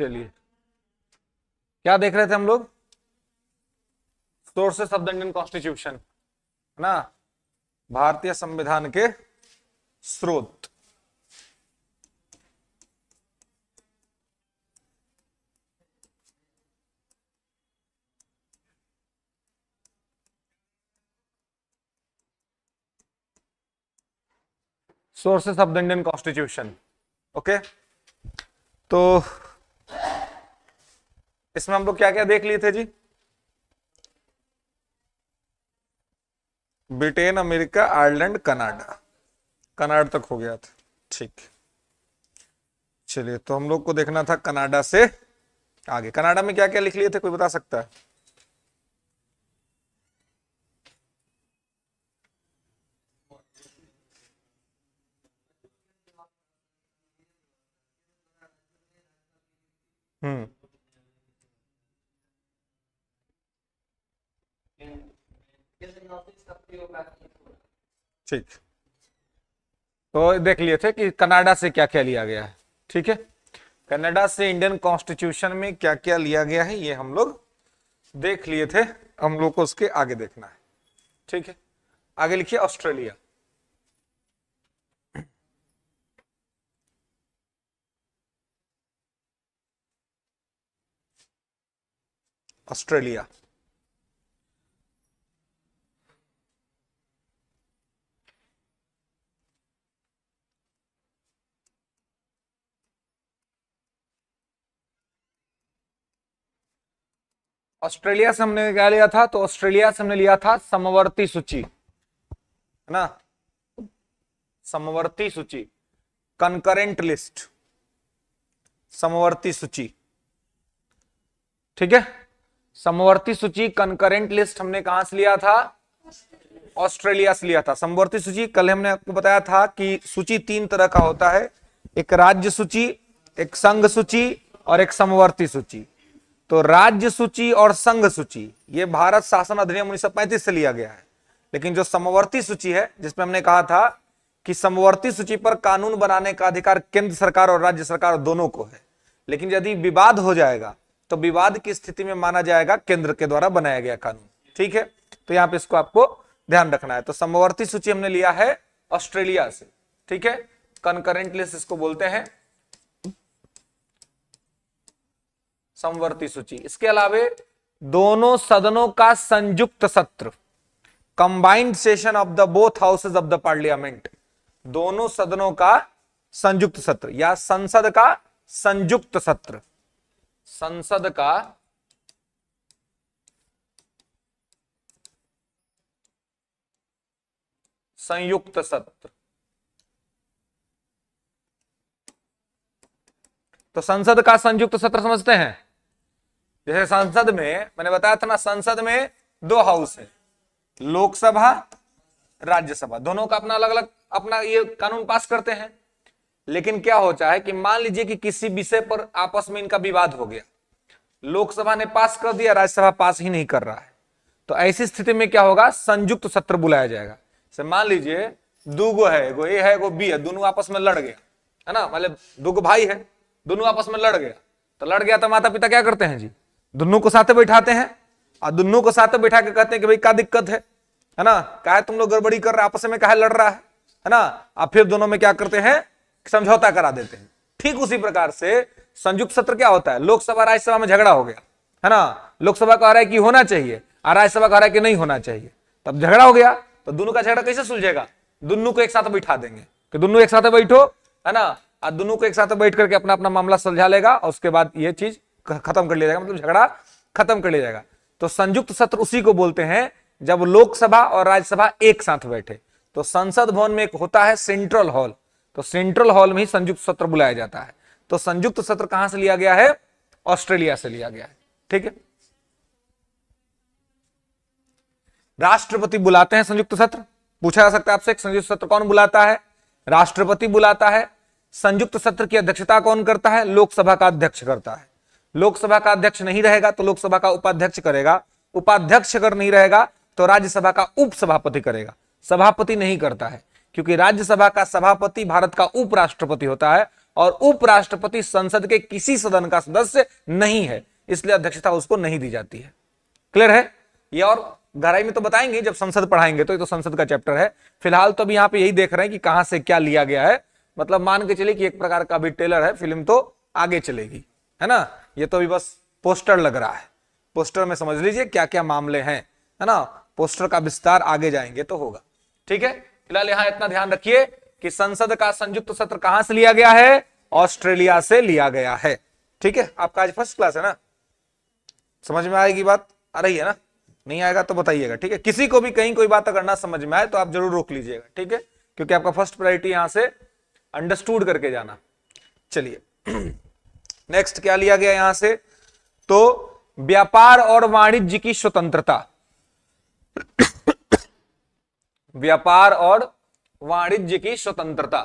चलिए क्या देख रहे थे हम लोग sources of the Indian constitution है ना भारतीय संविधान के स्रोत sources of the Indian constitution okay तो इसमें हम लोग क्या क्या देख लिए थे जी Britain America Ireland Canada Canada तक हो गया था ठीक चलिए तो हम लोग को देखना था कनाडा से आगे कनाडा में क्या क्या लिख लिए थे कोई बता सकता है हम्म। ठीक तो देख लिए थे कि कनाडा से क्या क्या लिया गया है ठीक है कनाडा से इंडियन कॉन्स्टिट्यूशन में क्या क्या लिया गया है ये हम लोग देख लिए थे हम लोग को उसके आगे देखना है ठीक है आगे लिखिए ऑस्ट्रेलिया Australia. ऑस्ट्रेलिया से हमने क्या लिया था तो ऑस्ट्रेलिया से हमने लिया था समवर्ती सूची है ना समवर्ती सूची कंकरेंट लिस्ट समवर्ती सूची ठीक है समवर्ती सूची कंकरेंट लिस्ट हमने कहा से लिया था ऑस्ट्रेलिया से लिया था समवर्ती सूची कल हमने आपको बताया था कि सूची तीन तरह का होता है एक राज्य सूची एक संघ सूची और एक समवर्ती सूची तो राज्य सूची और संघ सूची ये भारत शासन अधिनियम 1935 से लिया गया है लेकिन जो समवर्ती सूची है जिसमें हमने कहा था कि समवर्ती सूची पर कानून बनाने का अधिकार केंद्र सरकार और राज्य सरकार दोनों को है लेकिन यदि विवाद हो जाएगा तो विवाद की स्थिति में माना जाएगा केंद्र के द्वारा बनाया गया कानून ठीक है तो यहां पे इसको आपको ध्यान रखना है तो समवर्ती सूची हमने लिया है ऑस्ट्रेलिया से ठीक है कंकरेंट लिस्ट इसको बोलते हैं समवर्ती सूची इसके अलावे दोनों सदनों का संयुक्त सत्र combined session of the both houses of the parliament दोनों सदनों का संयुक्त सत्र या संसद का संयुक्त सत्र संसद का संयुक्त सत्र तो संसद का संयुक्त सत्र समझते हैं जैसे संसद में मैंने बताया था ना संसद में दो हाउस है लोकसभा राज्यसभा दोनों का अपना अलग अलग अपना ये कानून पास करते हैं लेकिन क्या होता है कि मान लीजिए कि किसी विषय पर आपस में इनका विवाद हो गया लोकसभा ने पास कर दिया राज्यसभा पास ही नहीं कर रहा है तो ऐसी स्थिति में क्या होगा संयुक्त सत्र बुलाया जाएगा मान लीजिए दो है एगो ए है एगो बी है दोनों आपस में लड़ गया है ना मतलब दो भाई है दोनों आपस में लड़ गया तो लड़ गया तो माता पिता क्या करते हैं जी दोनों को साथ बैठाते हैं और दोनों को साथ बैठा के कहते हैं कि भाई क्या दिक्कत है है ना कहा तुम लोग गड़बड़ी कर रहे आपस में कहा लड़ रहा है है ना और फिर दोनों में क्या करते हैं समझौता करा देते हैं ठीक उसी प्रकार से संयुक्त सत्र क्या होता है लोकसभा राज्यसभा में झगड़ा हो गया है ना लोकसभा कह रहा है कि होना चाहिए और राज्यसभा कह रहा है कि नहीं होना चाहिए तब झगड़ा हो गया तो दोनों का झगड़ा कैसे सुलझेगा दोनों को एक साथ बैठा देंगे कि दोनों एक साथ बैठो है ना और दोनों को एक साथ बैठ करके अपना अपना मामला सुलझा लेगा और उसके बाद ये चीज खत्म कर लिया जाएगा मतलब झगड़ा खत्म कर लिया जाएगा तो संयुक्त सत्र उसी को बोलते हैं जब लोकसभा और राज्यसभा एक साथ बैठे तो संसद भवन में एक होता है सेंट्रल हॉल तो सेंट्रल हॉल में ही संयुक्त सत्र बुलाया जाता है तो संयुक्त सत्र कहां से लिया गया है ऑस्ट्रेलिया से लिया गया है ठीक है राष्ट्रपति बुलाते हैं संयुक्त सत्र पूछा जा सकता है आपसे संयुक्त सत्र कौन बुलाता है राष्ट्रपति बुलाता है संयुक्त सत्र की अध्यक्षता कौन करता है लोकसभा का अध्यक्ष करता है लोकसभा का अध्यक्ष नहीं रहेगा तो लोकसभा का उपाध्यक्ष करेगा उपाध्यक्ष अगर नहीं रहेगा तो राज्यसभा का उपसभापति करेगा सभापति नहीं करता है क्योंकि राज्यसभा का सभापति भारत का उपराष्ट्रपति होता है और उपराष्ट्रपति संसद के किसी सदन का सदस्य नहीं है इसलिए अध्यक्षता उसको नहीं दी जाती है क्लियर है ये और गहराई में तो बताएंगे जब संसद पढ़ाएंगे तो ये तो संसद का चैप्टर है फिलहाल तो अभी यहां पे यही देख रहे हैं कि कहां से क्या लिया गया है मतलब मान के चले कि एक प्रकार का अभी टेलर है फिल्म तो आगे चलेगी है ना ये तो अभी बस पोस्टर लग रहा है पोस्टर में समझ लीजिए क्या क्या मामले हैं है ना पोस्टर का विस्तार आगे जाएंगे तो होगा ठीक है फिलहाल यहां इतना ध्यान रखिए कि संसद का संयुक्त सत्र कहां से लिया गया है ऑस्ट्रेलिया से लिया गया है ठीक है आपका आज फर्स्ट क्लास है ना समझ में आएगी बात आ रही है ना नहीं आएगा तो बताइएगा ठीक है किसी को भी कहीं कोई बात अगर ना समझ में आए तो आप जरूर रोक लीजिएगा ठीक है क्योंकि आपका फर्स्ट प्रायोरिटी यहां से अंडरस्टूड करके जाना चलिए नेक्स्ट क्या लिया गया यहां से तो व्यापार और वाणिज्य की स्वतंत्रता व्यापार और वाणिज्य की स्वतंत्रता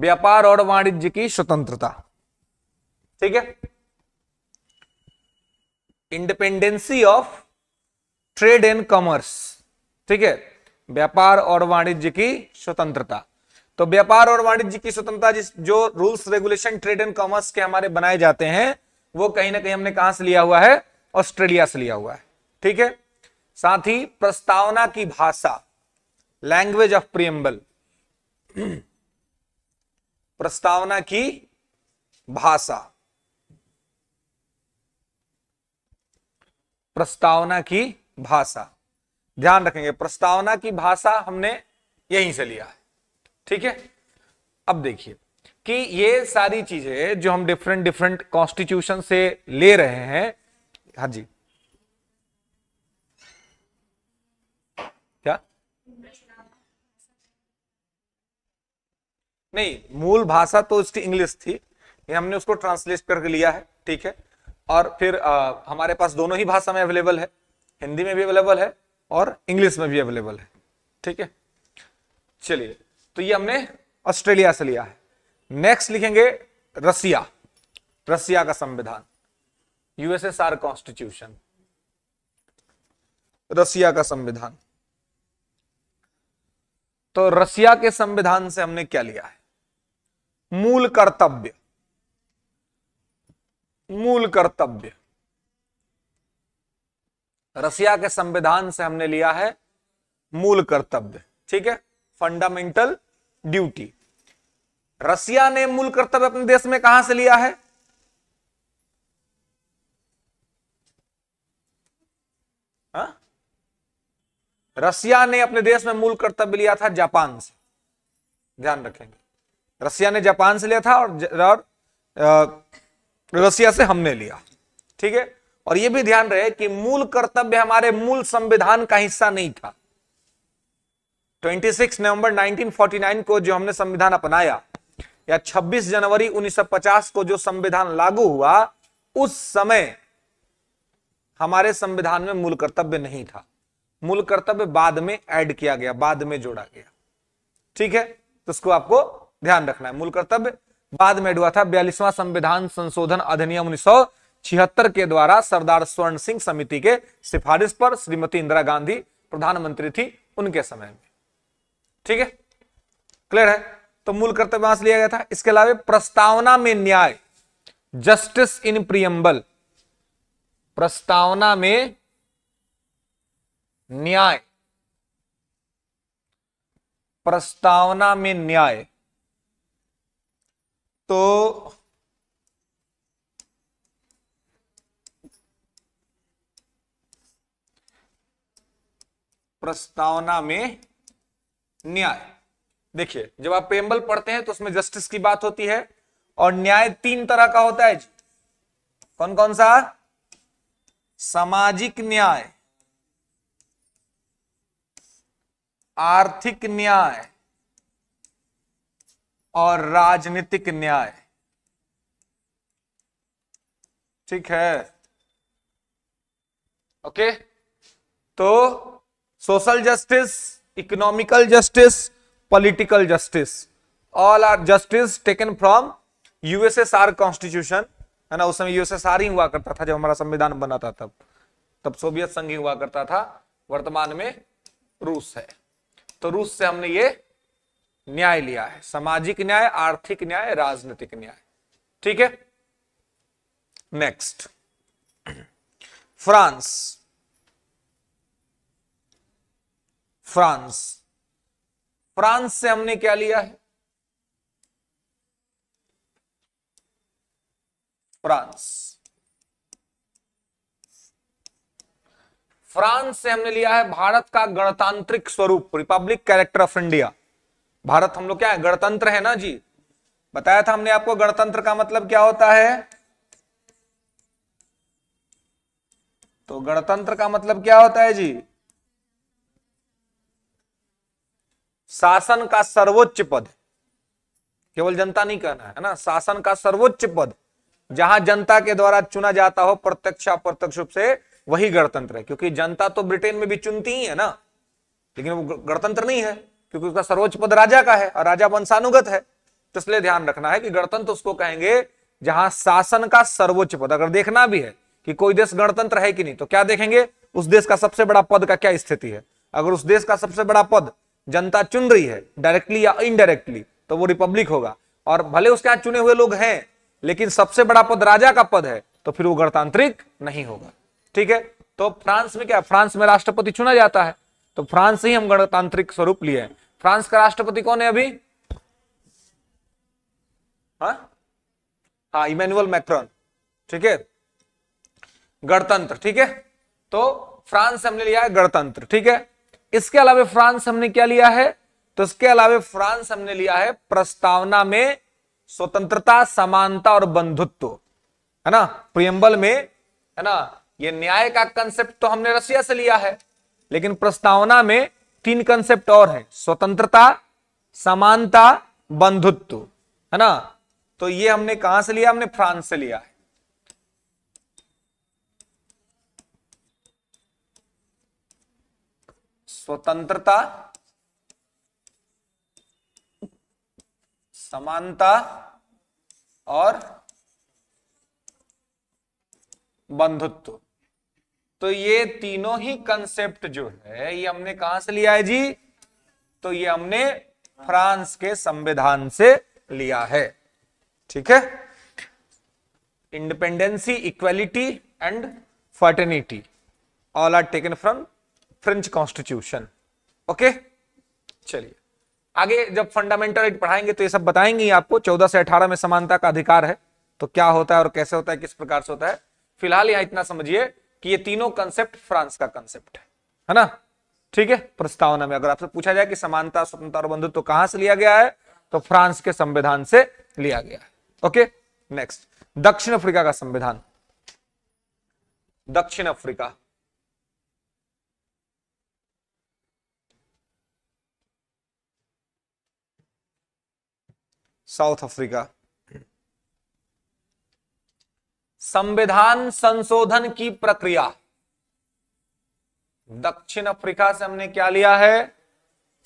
व्यापार और वाणिज्य की स्वतंत्रता ठीक है independency of trade and commerce ठीक है व्यापार और वाणिज्य की स्वतंत्रता तो व्यापार और वाणिज्य की स्वतंत्रता जिस जो rules regulation trade and commerce के हमारे बनाए जाते हैं वो कहीं ना कहीं हमने कहां से लिया हुआ है ऑस्ट्रेलिया से लिया हुआ है ठीक है साथ ही प्रस्तावना की भाषा लैंग्वेज ऑफ प्रियम्बल प्रस्तावना की भाषा प्रस्तावना की भाषा ध्यान रखेंगे प्रस्तावना की भाषा हमने यहीं से लिया है ठीक है अब देखिए कि ये सारी चीजें जो हम डिफरेंट डिफरेंट कॉन्स्टिट्यूशन से ले रहे हैं हाँ जी नहीं मूल भाषा तो उसकी इंग्लिश थी ये हमने उसको ट्रांसलेट करके लिया है ठीक है और फिर आ, हमारे पास दोनों ही भाषा में अवेलेबल है हिंदी में भी अवेलेबल है और इंग्लिश में भी अवेलेबल है ठीक है चलिए तो ये हमने ऑस्ट्रेलिया से लिया है नेक्स्ट लिखेंगे रसिया रसिया का संविधान यूएसएसआर कॉन्स्टिट्यूशन रसिया का संविधान तो रसिया के संविधान से हमने क्या लिया है मूल कर्तव्य मूल कर्तव्य रसिया के संविधान से हमने लिया है मूल कर्तव्य ठीक है फंडामेंटल ड्यूटी रसिया ने मूल कर्तव्य अपने देश में कहां से लिया है हा? रसिया ने अपने देश में मूल कर्तव्य लिया था जापान से ध्यान रखेंगे रसिया ने जापान से लिया था और, और रसिया से हमने लिया ठीक है और यह भी ध्यान रहे कि मूल कर्तव्य हमारे मूल संविधान का हिस्सा नहीं था 26 नवंबर 1949 को जो हमने संविधान अपनाया या 26 जनवरी 1950 को जो संविधान लागू हुआ उस समय हमारे संविधान में मूल कर्तव्य नहीं था मूल कर्तव्य बाद में ऐड किया गया बाद में जोड़ा गया ठीक है तो इसको आपको ध्यान रखना है मूल कर्तव्य बाद में हुआ था बयालीसवां संविधान संशोधन अधिनियम उन्नीस छिहत्तर के द्वारा सरदार स्वर्ण सिंह समिति के सिफारिश पर श्रीमती इंदिरा गांधी प्रधानमंत्री थी उनके समय में ठीक है क्लियर है तो मूल कर्तव्य लिया गया था इसके अलावा प्रस्तावना में न्याय जस्टिस इन प्रियम्बल प्रस्तावना में न्याय प्रस्तावना में न्याय तो प्रस्तावना में न्याय देखिए जब आप पेम्बल पढ़ते हैं तो उसमें जस्टिस की बात होती है और न्याय तीन तरह का होता है जी कौन कौन सा सामाजिक न्याय आर्थिक न्याय और राजनीतिक न्याय ठीक है ओके तो social justice economical justice political justice all are justice taken from USSR constitution है ना उस समय यूएसएसआर ही हुआ करता था जब हमारा संविधान बना था तब तब सोवियत संघ ही हुआ करता था वर्तमान में रूस है तो रूस से हमने ये न्याय लिया है सामाजिक न्याय आर्थिक न्याय राजनीतिक न्याय ठीक है नेक्स्ट फ्रांस फ्रांस फ्रांस से हमने क्या लिया है फ्रांस फ्रांस से हमने लिया है भारत का गणतांत्रिक स्वरूप republic character of India Bharat हम लोग क्या है गणतंत्र है ना जी बताया था हमने आपको गणतंत्र का मतलब क्या होता है तो गणतंत्र का मतलब क्या होता है जी शासन का सर्वोच्च पद केवल जनता नहीं कहना है ना शासन का सर्वोच्च पद जहां जनता के द्वारा चुना जाता हो प्रत्यक्ष अप्रत्यक्ष रूप से वही गणतंत्र है क्योंकि जनता तो ब्रिटेन में भी चुनती ही है ना लेकिन वो गणतंत्र नहीं है क्योंकि उसका सर्वोच्च पद राजा का है और राजा वंशानुगत है तो इसलिए ध्यान रखना है कि गणतंत्र उसको कहेंगे जहां शासन का सर्वोच्च पद अगर देखना भी है कि कोई देश गणतंत्र है कि नहीं तो क्या देखेंगे उस देश का सबसे बड़ा पद का क्या स्थिति है अगर उस देश का सबसे बड़ा पद जनता चुन रही है डायरेक्टली या इनडायरेक्टली तो वो रिपब्लिक होगा और भले उसके यहाँ चुने हुए लोग हैं लेकिन सबसे बड़ा पद राजा का पद है तो फिर वो गणतांत्रिक नहीं होगा ठीक है तो फ्रांस में क्या फ्रांस में राष्ट्रपति चुना जाता है तो फ्रांस ही हम गणतांत्रिक स्वरूप लिए हैं फ्रांस का राष्ट्रपति कौन है अभी हाँ, हाँ इमेनुअल मैक्रॉन ठीक है गणतंत्र ठीक है तो फ्रांस हमने लिया है गणतंत्र ठीक है इसके अलावा फ्रांस हमने क्या लिया है तो इसके अलावा फ्रांस हमने लिया है प्रस्तावना में स्वतंत्रता समानता और बंधुत्व है ना प्रियम्बल में है ना ये न्याय का कंसेप्ट तो हमने रसिया से लिया है लेकिन प्रस्तावना में तीन कंसेप्ट और है स्वतंत्रता समानता बंधुत्व है ना तो ये हमने कहां से लिया हमने फ्रांस से लिया है स्वतंत्रता समानता और बंधुत्व तो ये तीनों ही कंसेप्ट जो है ये हमने कहा से लिया है जी तो ये हमने फ्रांस के संविधान से लिया है ठीक है independency equality and fraternity all are taken from French constitution okay चलिए आगे जब फंडामेंटल राइट पढ़ाएंगे तो ये सब बताएंगे आपको चौदह से अठारह में समानता का अधिकार है तो क्या होता है और कैसे होता है किस प्रकार से होता है फिलहाल यहां इतना समझिए कि ये तीनों कंसेप्ट फ्रांस का कंसेप्ट है है ना ठीक है प्रस्तावना में अगर आपसे पूछा जाए कि समानता स्वतंत्रता और बंधुत्व तो कहां से लिया गया है तो फ्रांस के संविधान से लिया गया है ओके नेक्स्ट दक्षिण अफ्रीका का संविधान दक्षिण अफ्रीका साउथ अफ्रीका संविधान संशोधन की प्रक्रिया दक्षिण अफ्रीका से हमने क्या लिया है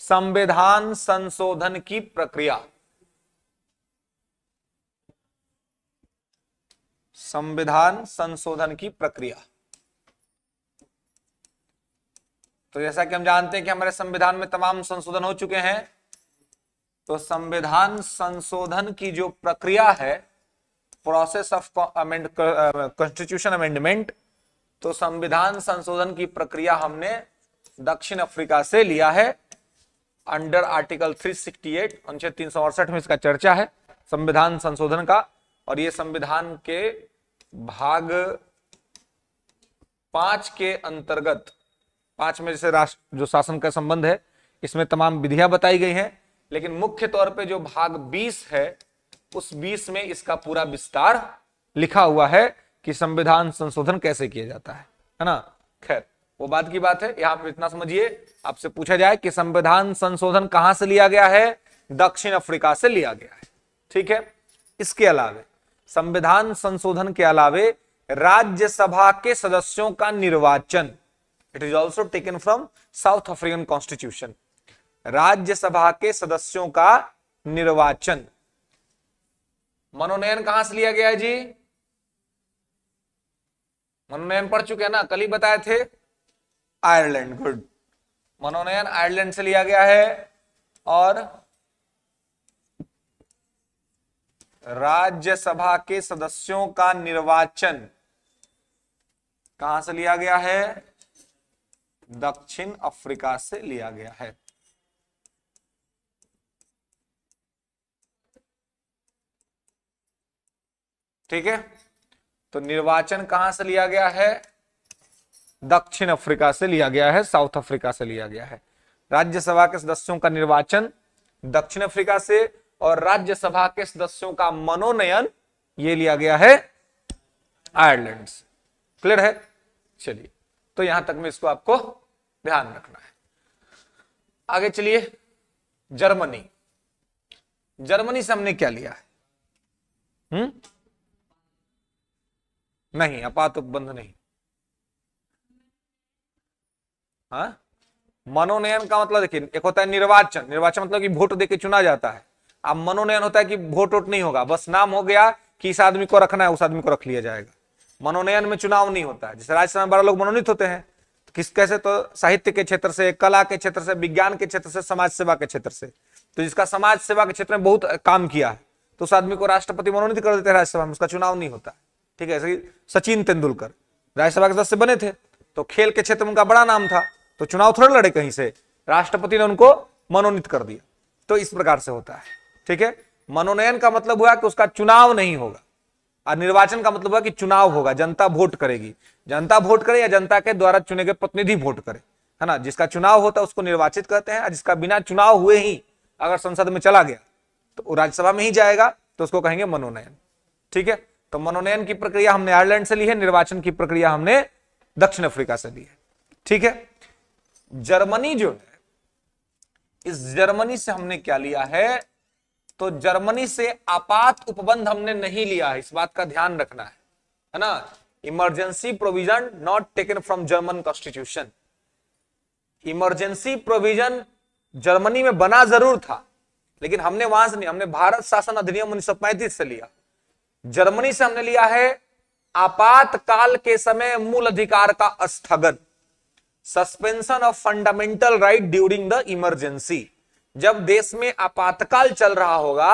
संविधान संशोधन की प्रक्रिया संविधान संशोधन की प्रक्रिया तो जैसा कि हम जानते हैं कि हमारे संविधान में तमाम संशोधन हो चुके हैं तो संविधान संशोधन की जो प्रक्रिया है process of amend constitution amendment तो संविधान संशोधन की प्रक्रिया हमने दक्षिण अफ्रीका से लिया है अंडर आर्टिकल 368 सिक्सटी अनुच्छेद तीन में इसका चर्चा है संविधान संशोधन का और ये संविधान के भाग पांच के अंतर्गत पांच में जैसे राष्ट्र जो शासन का संबंध है इसमें तमाम विधियां बताई गई हैं लेकिन मुख्य तौर पे जो भाग बीस है उस बीस में इसका पूरा विस्तार लिखा हुआ है कि संविधान संशोधन कैसे किया जाता है है ना खैर वो बात की बात है यहां पर इतना समझिए आपसे पूछा जाए कि संविधान संशोधन कहां से लिया गया है दक्षिण अफ्रीका से लिया गया है ठीक है इसके अलावे संविधान संशोधन के अलावे राज्यसभा के सदस्यों का निर्वाचन it is also taken from South African constitution Rajya Sabha के सदस्यों का निर्वाचन मनोनयन कहां से लिया गया है जी मनोनयन पढ़ चुके हैं ना कल ही बताए थे आयरलैंड गुड मनोनयन आयरलैंड से लिया गया है और राज्यसभा के सदस्यों का निर्वाचन कहां से लिया गया है दक्षिण अफ्रीका से लिया गया है ठीक है तो निर्वाचन कहां से लिया गया है दक्षिण अफ्रीका से लिया गया है साउथ अफ्रीका से लिया गया है राज्यसभा के सदस्यों का निर्वाचन दक्षिण अफ्रीका से और राज्यसभा के सदस्यों का मनोनयन ये लिया गया है आयरलैंड से क्लियर है चलिए तो यहां तक में इसको आपको ध्यान रखना है आगे चलिए जर्मनी जर्मनी से हमने क्या लिया है हम्म नहीं अपात उपबंध नहीं हा? मनोनयन का मतलब देखिए एक होता है निर्वाचन निर्वाचन मतलब कि वोट देके चुना जाता है अब मनोनयन होता है कि वोट वोट नहीं होगा बस नाम हो गया कि इस आदमी को रखना है उस आदमी को रख लिया जाएगा मनोनयन में चुनाव नहीं होता है जैसे राज्यसभा में बड़ा लोग मनोनीत होते हैं तो किस कैसे तो साहित्य के क्षेत्र से कला के क्षेत्र से विज्ञान के क्षेत्र से समाज सेवा के क्षेत्र से तो जिसका समाज सेवा के क्षेत्र में बहुत काम किया है तो उस आदमी को राष्ट्रपति मनोनीत कर देते हैं राज्यसभा में उसका चुनाव नहीं होता है ठीक है सचिन तेंदुलकर राज्यसभा के सदस्य बने थे तो खेल के क्षेत्र में उनका बड़ा नाम था तो चुनाव थोड़े लड़े कहीं से राष्ट्रपति ने उनको मनोनीत कर दिया तो इस प्रकार से होता है ठीक है मनोनयन का मतलब हुआ कि उसका चुनाव नहीं होगा और निर्वाचन का मतलब हुआ कि चुनाव होगा जनता वोट करेगी जनता वोट करे या जनता के द्वारा चुने गए प्रतिनिधि वोट करे है ना जिसका चुनाव होता है उसको निर्वाचित कहते हैं जिसका बिना चुनाव हुए ही अगर संसद में चला गया तो राज्यसभा में ही जाएगा तो उसको कहेंगे मनोनयन ठीक है तो मनोनयन की प्रक्रिया हमने आयरलैंड से ली है निर्वाचन की प्रक्रिया हमने दक्षिण अफ्रीका से ली है ठीक है जर्मनी जो है इस जर्मनी से हमने क्या लिया है तो जर्मनी से आपात उपबंध हमने नहीं लिया है इस बात का ध्यान रखना है है ना emergency provision not taken from German constitution emergency provision Germany में बना जरूर था लेकिन हमने वहां से नहीं हमने भारत शासन अधिनियम उन्नीस से लिया जर्मनी से हमने लिया है आपातकाल के समय मूल अधिकार का स्थगन suspension of fundamental right during the emergency जब देश में आपातकाल चल रहा होगा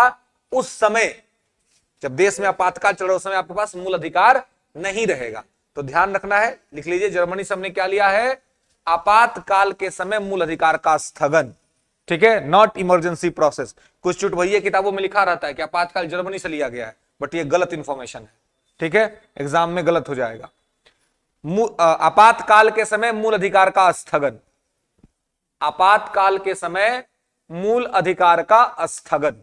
उस समय जब देश में आपातकाल चल रहा उस समय आपके पास मूल अधिकार नहीं रहेगा तो ध्यान रखना है लिख लीजिए जर्मनी से हमने क्या लिया है आपातकाल के समय मूल अधिकार का स्थगन ठीक है नॉट इमरजेंसी प्रोसेस कुछ चुट भैया किताबों में लिखा रहता है कि आपातकाल जर्मनी से लिया गया है बट ये गलत इंफॉर्मेशन है ठीक है एग्जाम में गलत हो जाएगा आपातकाल के समय मूल अधिकार का स्थगन आपातकाल के समय मूल अधिकार का स्थगन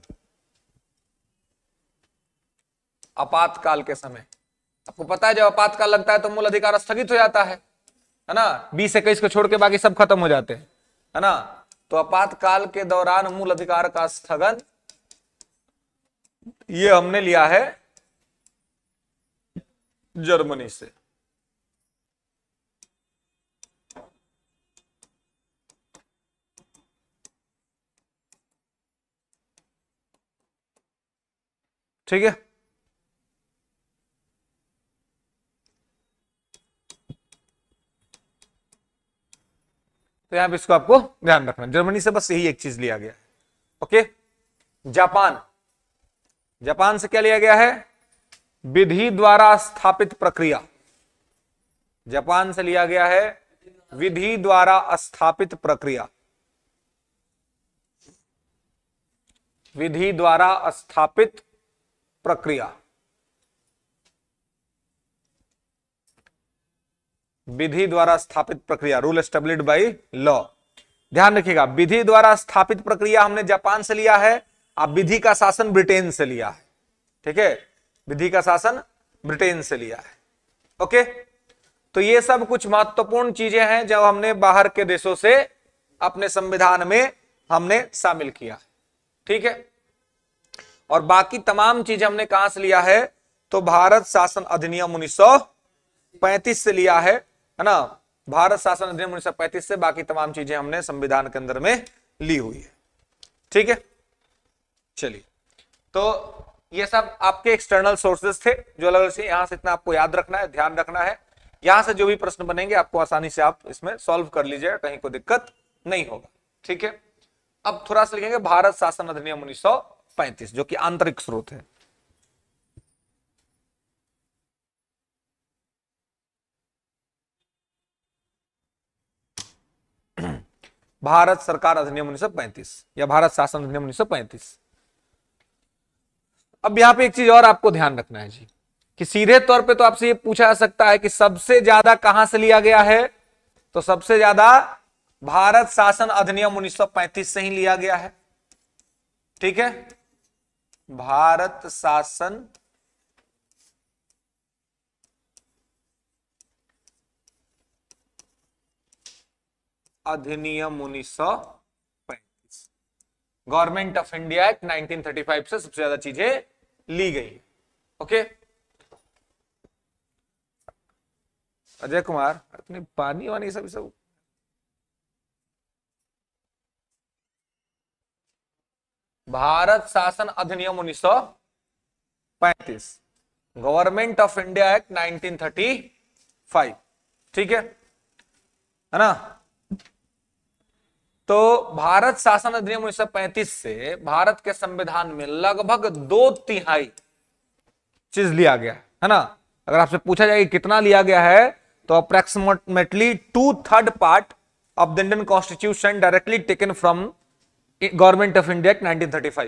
आपातकाल के समय आपको पता है जब आपातकाल लगता है तो मूल अधिकार स्थगित हो जाता है है ना बीस इक्कीस को छोड़ के बाकी सब खत्म हो जाते हैं है ना तो आपातकाल के दौरान मूल अधिकार का स्थगन ये हमने लिया है जर्मनी से ठीक है तो यहां पर इसको आपको ध्यान रखना जर्मनी से बस यही एक चीज लिया गया ओके जापान जापान से क्या लिया गया है विधि द्वारा स्थापित प्रक्रिया जापान से लिया गया है विधि द्वारा स्थापित प्रक्रिया विधि द्वारा स्थापित प्रक्रिया विधि द्वारा स्थापित प्रक्रिया रूल एस्टेब्लिड बाई लॉ ध्यान रखिएगा विधि द्वारा स्थापित प्रक्रिया हमने जापान से लिया है अब विधि का शासन ब्रिटेन से लिया है ठीक है विधि का शासन ब्रिटेन से लिया है ओके तो ये सब कुछ महत्वपूर्ण चीजें हैं जो हमने बाहर के देशों से अपने संविधान में हमने शामिल किया ठीक है और बाकी तमाम चीज हमने कहां से लिया है तो भारत शासन अधिनियम 1935 से लिया है है ना भारत शासन अधिनियम 1935 से बाकी तमाम चीजें हमने संविधान के अंदर में ली हुई है ठीक है चलिए तो ये सब आपके एक्सटर्नल सोर्सेस थे जो अलग अलग से यहां से इतना आपको याद रखना है ध्यान रखना है यहां से जो भी प्रश्न बनेंगे आपको आसानी से आप इसमें सॉल्व कर लीजिएगा कहीं को दिक्कत नहीं होगा ठीक है अब थोड़ा सा लिखेंगे भारत शासन अधिनियम उन्नीस जो कि आंतरिक स्रोत है भारत सरकार अधिनियम उन्नीस या भारत शासन अधिनियम 1935 अब यहां पे एक चीज और आपको ध्यान रखना है जी कि सीधे तौर पे तो आपसे ये पूछा जा सकता है कि सबसे ज्यादा कहां से लिया गया है तो सबसे ज्यादा भारत शासन अधिनियम 1935 से ही लिया गया है ठीक है भारत शासन अधिनियम 1935 गवर्नमेंट ऑफ इंडिया एक्ट 1935 से सबसे ज्यादा चीजें ली गई ओके अजय कुमार अपने पानी वानी सब सब भारत शासन अधिनियम 1935, गवर्नमेंट ऑफ इंडिया एक्ट 1935 ठीक है है ना तो भारत शासन अधिनियम उन्नीस से भारत के संविधान में लगभग दो तिहाई चीज लिया गया है ना अगर आपसे पूछा जाए कि कितना लिया गया है तो approximately two third part of the Indian constitution directly taken from government of India act 1935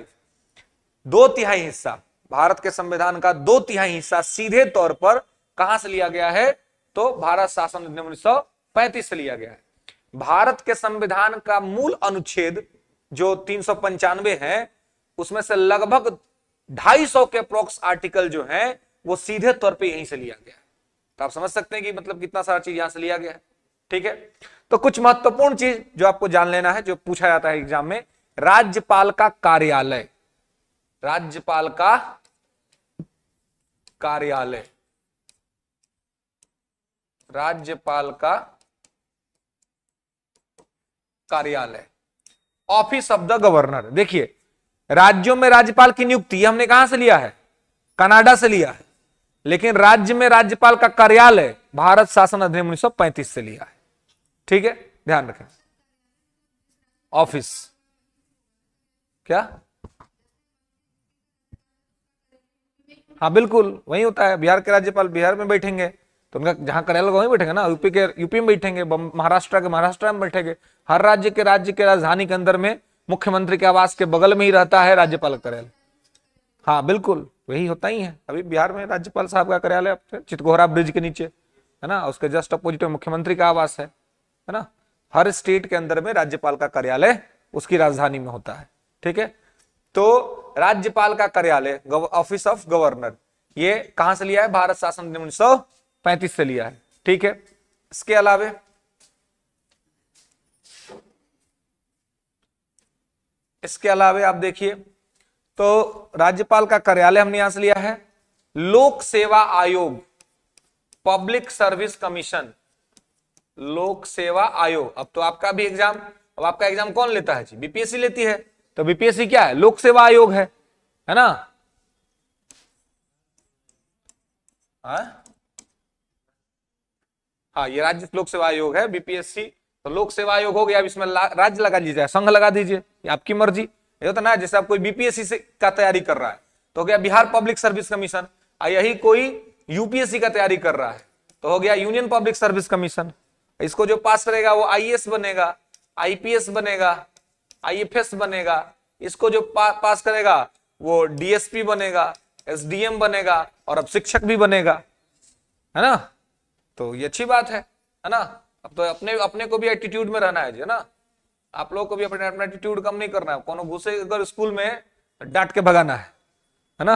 दो तिहाई हिस्सा भारत के संविधान का दो तिहाई हिस्सा सीधे तौर पर कहां से लिया गया है तो भारत शासन अधिनियम उन्नीस से लिया गया है भारत के संविधान का मूल अनुच्छेद जो तीन सौ पंचानवे है उसमें से लगभग ढाई सौ के प्रोक्स आर्टिकल जो है वो सीधे तौर पे यहीं से लिया गया है तो आप समझ सकते हैं कि मतलब कितना सारा चीज यहां से लिया गया है ठीक है तो कुछ महत्वपूर्ण चीज जो आपको जान लेना है जो पूछा जाता है एग्जाम में राज्यपाल का कार्यालय राज्यपाल का कार्यालय राज्यपाल का कार्यालय ऑफिस ऑफ द गवर्नर देखिए राज्यों में राज्यपाल की नियुक्ति हमने कहां से लिया है कनाडा से लिया है लेकिन राज्य में राज्यपाल का कार्यालय भारत शासन अधिनियम पैंतीस से लिया है ठीक है ध्यान रखें ऑफिस क्या हाँ बिल्कुल वही होता है बिहार के राज्यपाल बिहार में बैठेंगे तो उनका जहाँ करेला वहीं बैठेंगे ना यूपी के यूपी में बैठेंगे महाराष्ट्र के महाराष्ट्र में बैठेंगे हर राज्य के राज्य के राजधानी के अंदर में मुख्यमंत्री के आवास के बगल में ही रहता है राज्यपाल कार्यालय हाँ बिल्कुल वही होता ही है अभी बिहार में राज्यपाल साहब का कार्यालय तो चितकोहरा ब्रिज के नीचे है ना उसके जस्ट अपोजिट में मुख्यमंत्री का आवास है है ना हर स्टेट के अंदर में राज्यपाल का कार्यालय उसकी राजधानी में होता है ठीक है तो राज्यपाल का कार्यालय ऑफिस ऑफ गवर्नर ये कहां से लिया है भारत शासन उन्नीस पैंतीस से लिया है ठीक है इसके अलावे इसके अलावे आप देखिए तो राज्यपाल का कार्यालय हमने यहां से लिया है लोक सेवा आयोग पब्लिक सर्विस कमीशन लोक सेवा आयोग अब तो आपका भी एग्जाम अब आपका एग्जाम कौन लेता है जी बीपीएससी लेती है तो बीपीएससी क्या है लोक सेवा आयोग है है ना आ? हाँ? हाँ ये राज्य लोक सेवा आयोग है बीपीएससी तो लोक सेवा आयोग हो गया अब इसमें राज्य लगा दीजिए संघ लगा दीजिए आपकी मर्जी ये तो ना जैसे आप कोई बीपीएससी से का तैयारी कर रहा है तो हो गया बिहार पब्लिक सर्विस कमीशन यही कोई यूपीएससी का तैयारी कर रहा है तो हो गया यूनियन पब्लिक सर्विस कमीशन इसको जो पास करेगा वो आईएएस बनेगा आईपीएस बनेगा आईएफएस बनेगा इसको जो पा, पास करेगा वो डीएसपी बनेगा एसडीएम बनेगा और अब शिक्षक भी बनेगा है ना तो ये अच्छी बात है है ना अब तो अपने अपने को भी एटीट्यूड में रहना है जी है ना आप लोगों को भी अपने अपना एटीट्यूड कम नहीं करना है कोनो घुसे अगर स्कूल में डांट के भगाना है है ना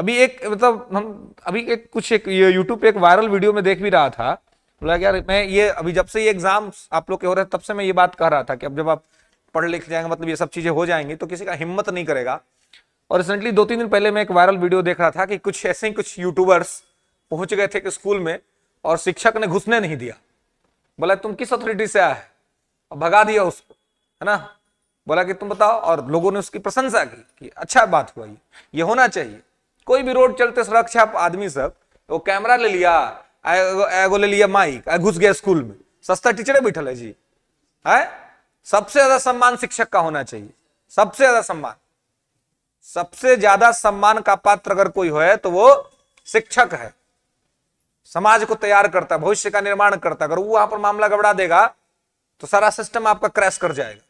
अभी एक मतलब हम अभी एक कुछ एक यूट्यूब पे एक वायरल वीडियो में देख भी रहा था बोला यार मैं ये अभी जब से ये एग्जाम आप लोग के हो रहे हैं तब से मैं ये बात कह रहा था कि अब जब आप पढ़ लिख जाएंगे मतलब ये सब चीजें हो जाएंगी तो किसी का हिम्मत नहीं करेगा और रिसेंटली दो तीन दिन पहले मैं एक वायरल वीडियो देख रहा था कि कुछ ऐसे ही कुछ यूट्यूबर्स पहुंच गए थे स्कूल में और शिक्षक ने घुसने नहीं दिया बोला तुम किस अथॉरिटी से आए और भगा दिया उसको है ना बोला कि तुम बताओ और लोगों ने उसकी प्रशंसा की कि अच्छा बात हुआ ये ये होना चाहिए कोई भी रोड चलते सुरक्षा आदमी सब तो वो कैमरा ले लिया एगो ले लिया माइक घुस गया स्कूल में सस्ता टीचर बैठल है जी है सबसे ज्यादा सम्मान शिक्षक का होना चाहिए सबसे ज्यादा सम्मान सबसे ज्यादा सम्मान का पात्र अगर कोई हो तो वो शिक्षक है समाज को तैयार करता है भविष्य का निर्माण करता अगर वो वहां पर मामला गबड़ा देगा तो सारा सिस्टम आपका क्रैश कर जाएगा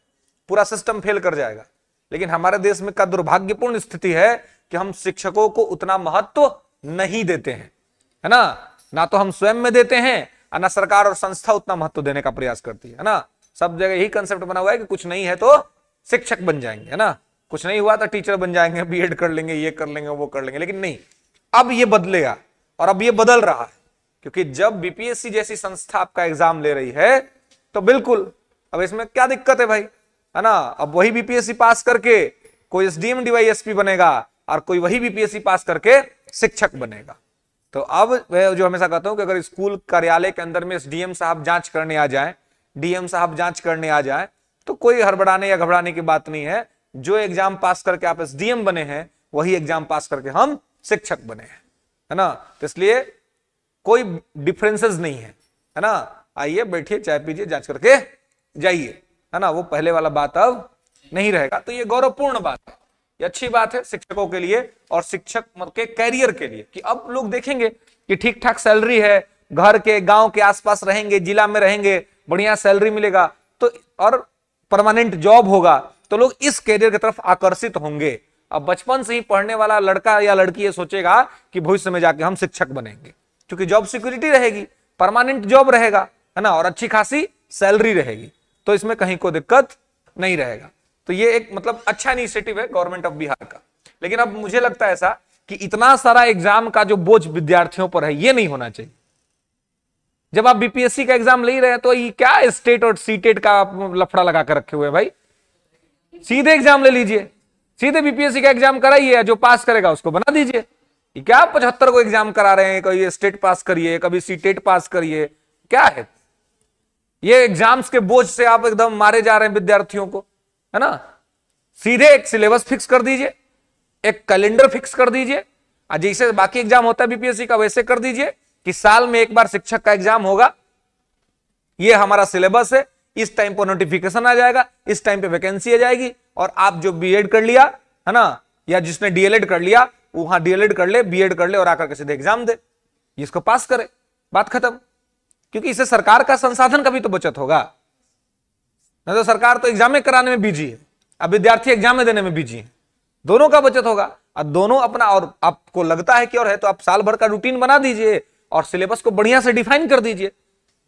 पूरा सिस्टम फेल कर जाएगा लेकिन हमारे देश में का दुर्भाग्यपूर्ण स्थिति है कि हम शिक्षकों को उतना महत्व नहीं देते हैं है ना ना तो हम स्वयं में देते हैं और ना सरकार और संस्था उतना महत्व देने का प्रयास करती है ना सब जगह यही कंसेप्ट बना हुआ है कि कुछ नहीं है तो शिक्षक बन जाएंगे है ना कुछ नहीं हुआ तो टीचर बन जाएंगे बी कर लेंगे ये कर लेंगे वो कर लेंगे लेकिन नहीं अब ये बदलेगा और अब ये बदल रहा है क्योंकि जब बीपीएससी जैसी संस्था आपका एग्जाम ले रही है तो बिल्कुल अब इसमें क्या दिक्कत है भाई है ना अब वही बीपीएससी पास करके कोई एसडीएम डीवाईएसपी बनेगा और कोई वही बीपीएससी पास करके शिक्षक बनेगा तो अब जो हमेशा कहता हूं कि अगर स्कूल कार्यालय के अंदर में डीएम साहब जांच करने आ जाए डीएम साहब जांच करने आ जाए तो कोई हड़बड़ाने या घबराने की बात नहीं है जो एग्जाम पास करके आप एसडीएम बने हैं वही एग्जाम पास करके हम शिक्षक बने हैं है ना तो इसलिए कोई डिफरेंसेस नहीं है है ना आइए बैठिए चाय पीजिए जांच करके जाइए है ना वो पहले वाला बात अब नहीं रहेगा तो ये गौरवपूर्ण बात है ये अच्छी बात है शिक्षकों के लिए और शिक्षक के कैरियर के लिए कि अब लोग देखेंगे कि ठीक ठाक सैलरी है घर के गांव के आसपास रहेंगे जिला में रहेंगे बढ़िया सैलरी मिलेगा तो और परमानेंट जॉब होगा तो लोग इस कैरियर की तरफ आकर्षित होंगे अब बचपन से ही पढ़ने वाला लड़का या लड़की ये सोचेगा कि भविष्य में जाके हम शिक्षक बनेंगे क्योंकि जॉब सिक्योरिटी रहेगी परमानेंट जॉब रहेगा है ना और अच्छी खासी सैलरी रहेगी तो इसमें कहीं को दिक्कत नहीं रहेगा तो ये एक मतलब अच्छा इनिशिएटिव है गवर्नमेंट ऑफ बिहार का लेकिन अब मुझे लगता है ऐसा कि इतना सारा एग्जाम का जो बोझ विद्यार्थियों पर है ये नहीं होना चाहिए जब आप बीपीएससी का एग्जाम ले रहे हैं तो ये क्या स्टेट और सीटेट e का लफड़ा लगा कर रखे हुए भाई सीधे एग्जाम ले लीजिए सीधे बीपीएससी का एग्जाम कराइए जो पास करेगा उसको बना दीजिए क्या पचहत्तर को एग्जाम करा रहे हैं कभी स्टेट पास करिए कभी सी टेट पास करिए क्या है ये एग्जाम्स के बोझ से आप एकदम मारे जा रहे हैं विद्यार्थियों को है ना सीधे एक सिलेबस फिक्स कर दीजिए एक कैलेंडर फिक्स कर दीजिए और जैसे बाकी एग्जाम होता है बीपीएससी का वैसे कर दीजिए कि साल में एक बार शिक्षक का एग्जाम होगा ये हमारा सिलेबस है इस टाइम पर नोटिफिकेशन आ जाएगा इस टाइम पे वैकेंसी आ जाएगी और आप जो बीएड कर लिया है ना या जिसने डीएलएड कर लिया वहां डीएलएड कर ले बीएड कर ले और आकर के सीधे एग्जाम दे इसको पास करे बात खत्म क्योंकि इससे सरकार का संसाधन का भी तो बचत होगा ना तो सरकार तो एग्जामें कराने में बिजी है अब विद्यार्थी एग्जामें देने में बिजी है दोनों का बचत होगा और दोनों अपना और आपको लगता है कि और है तो आप साल भर का रूटीन बना दीजिए और सिलेबस को बढ़िया से डिफाइन कर दीजिए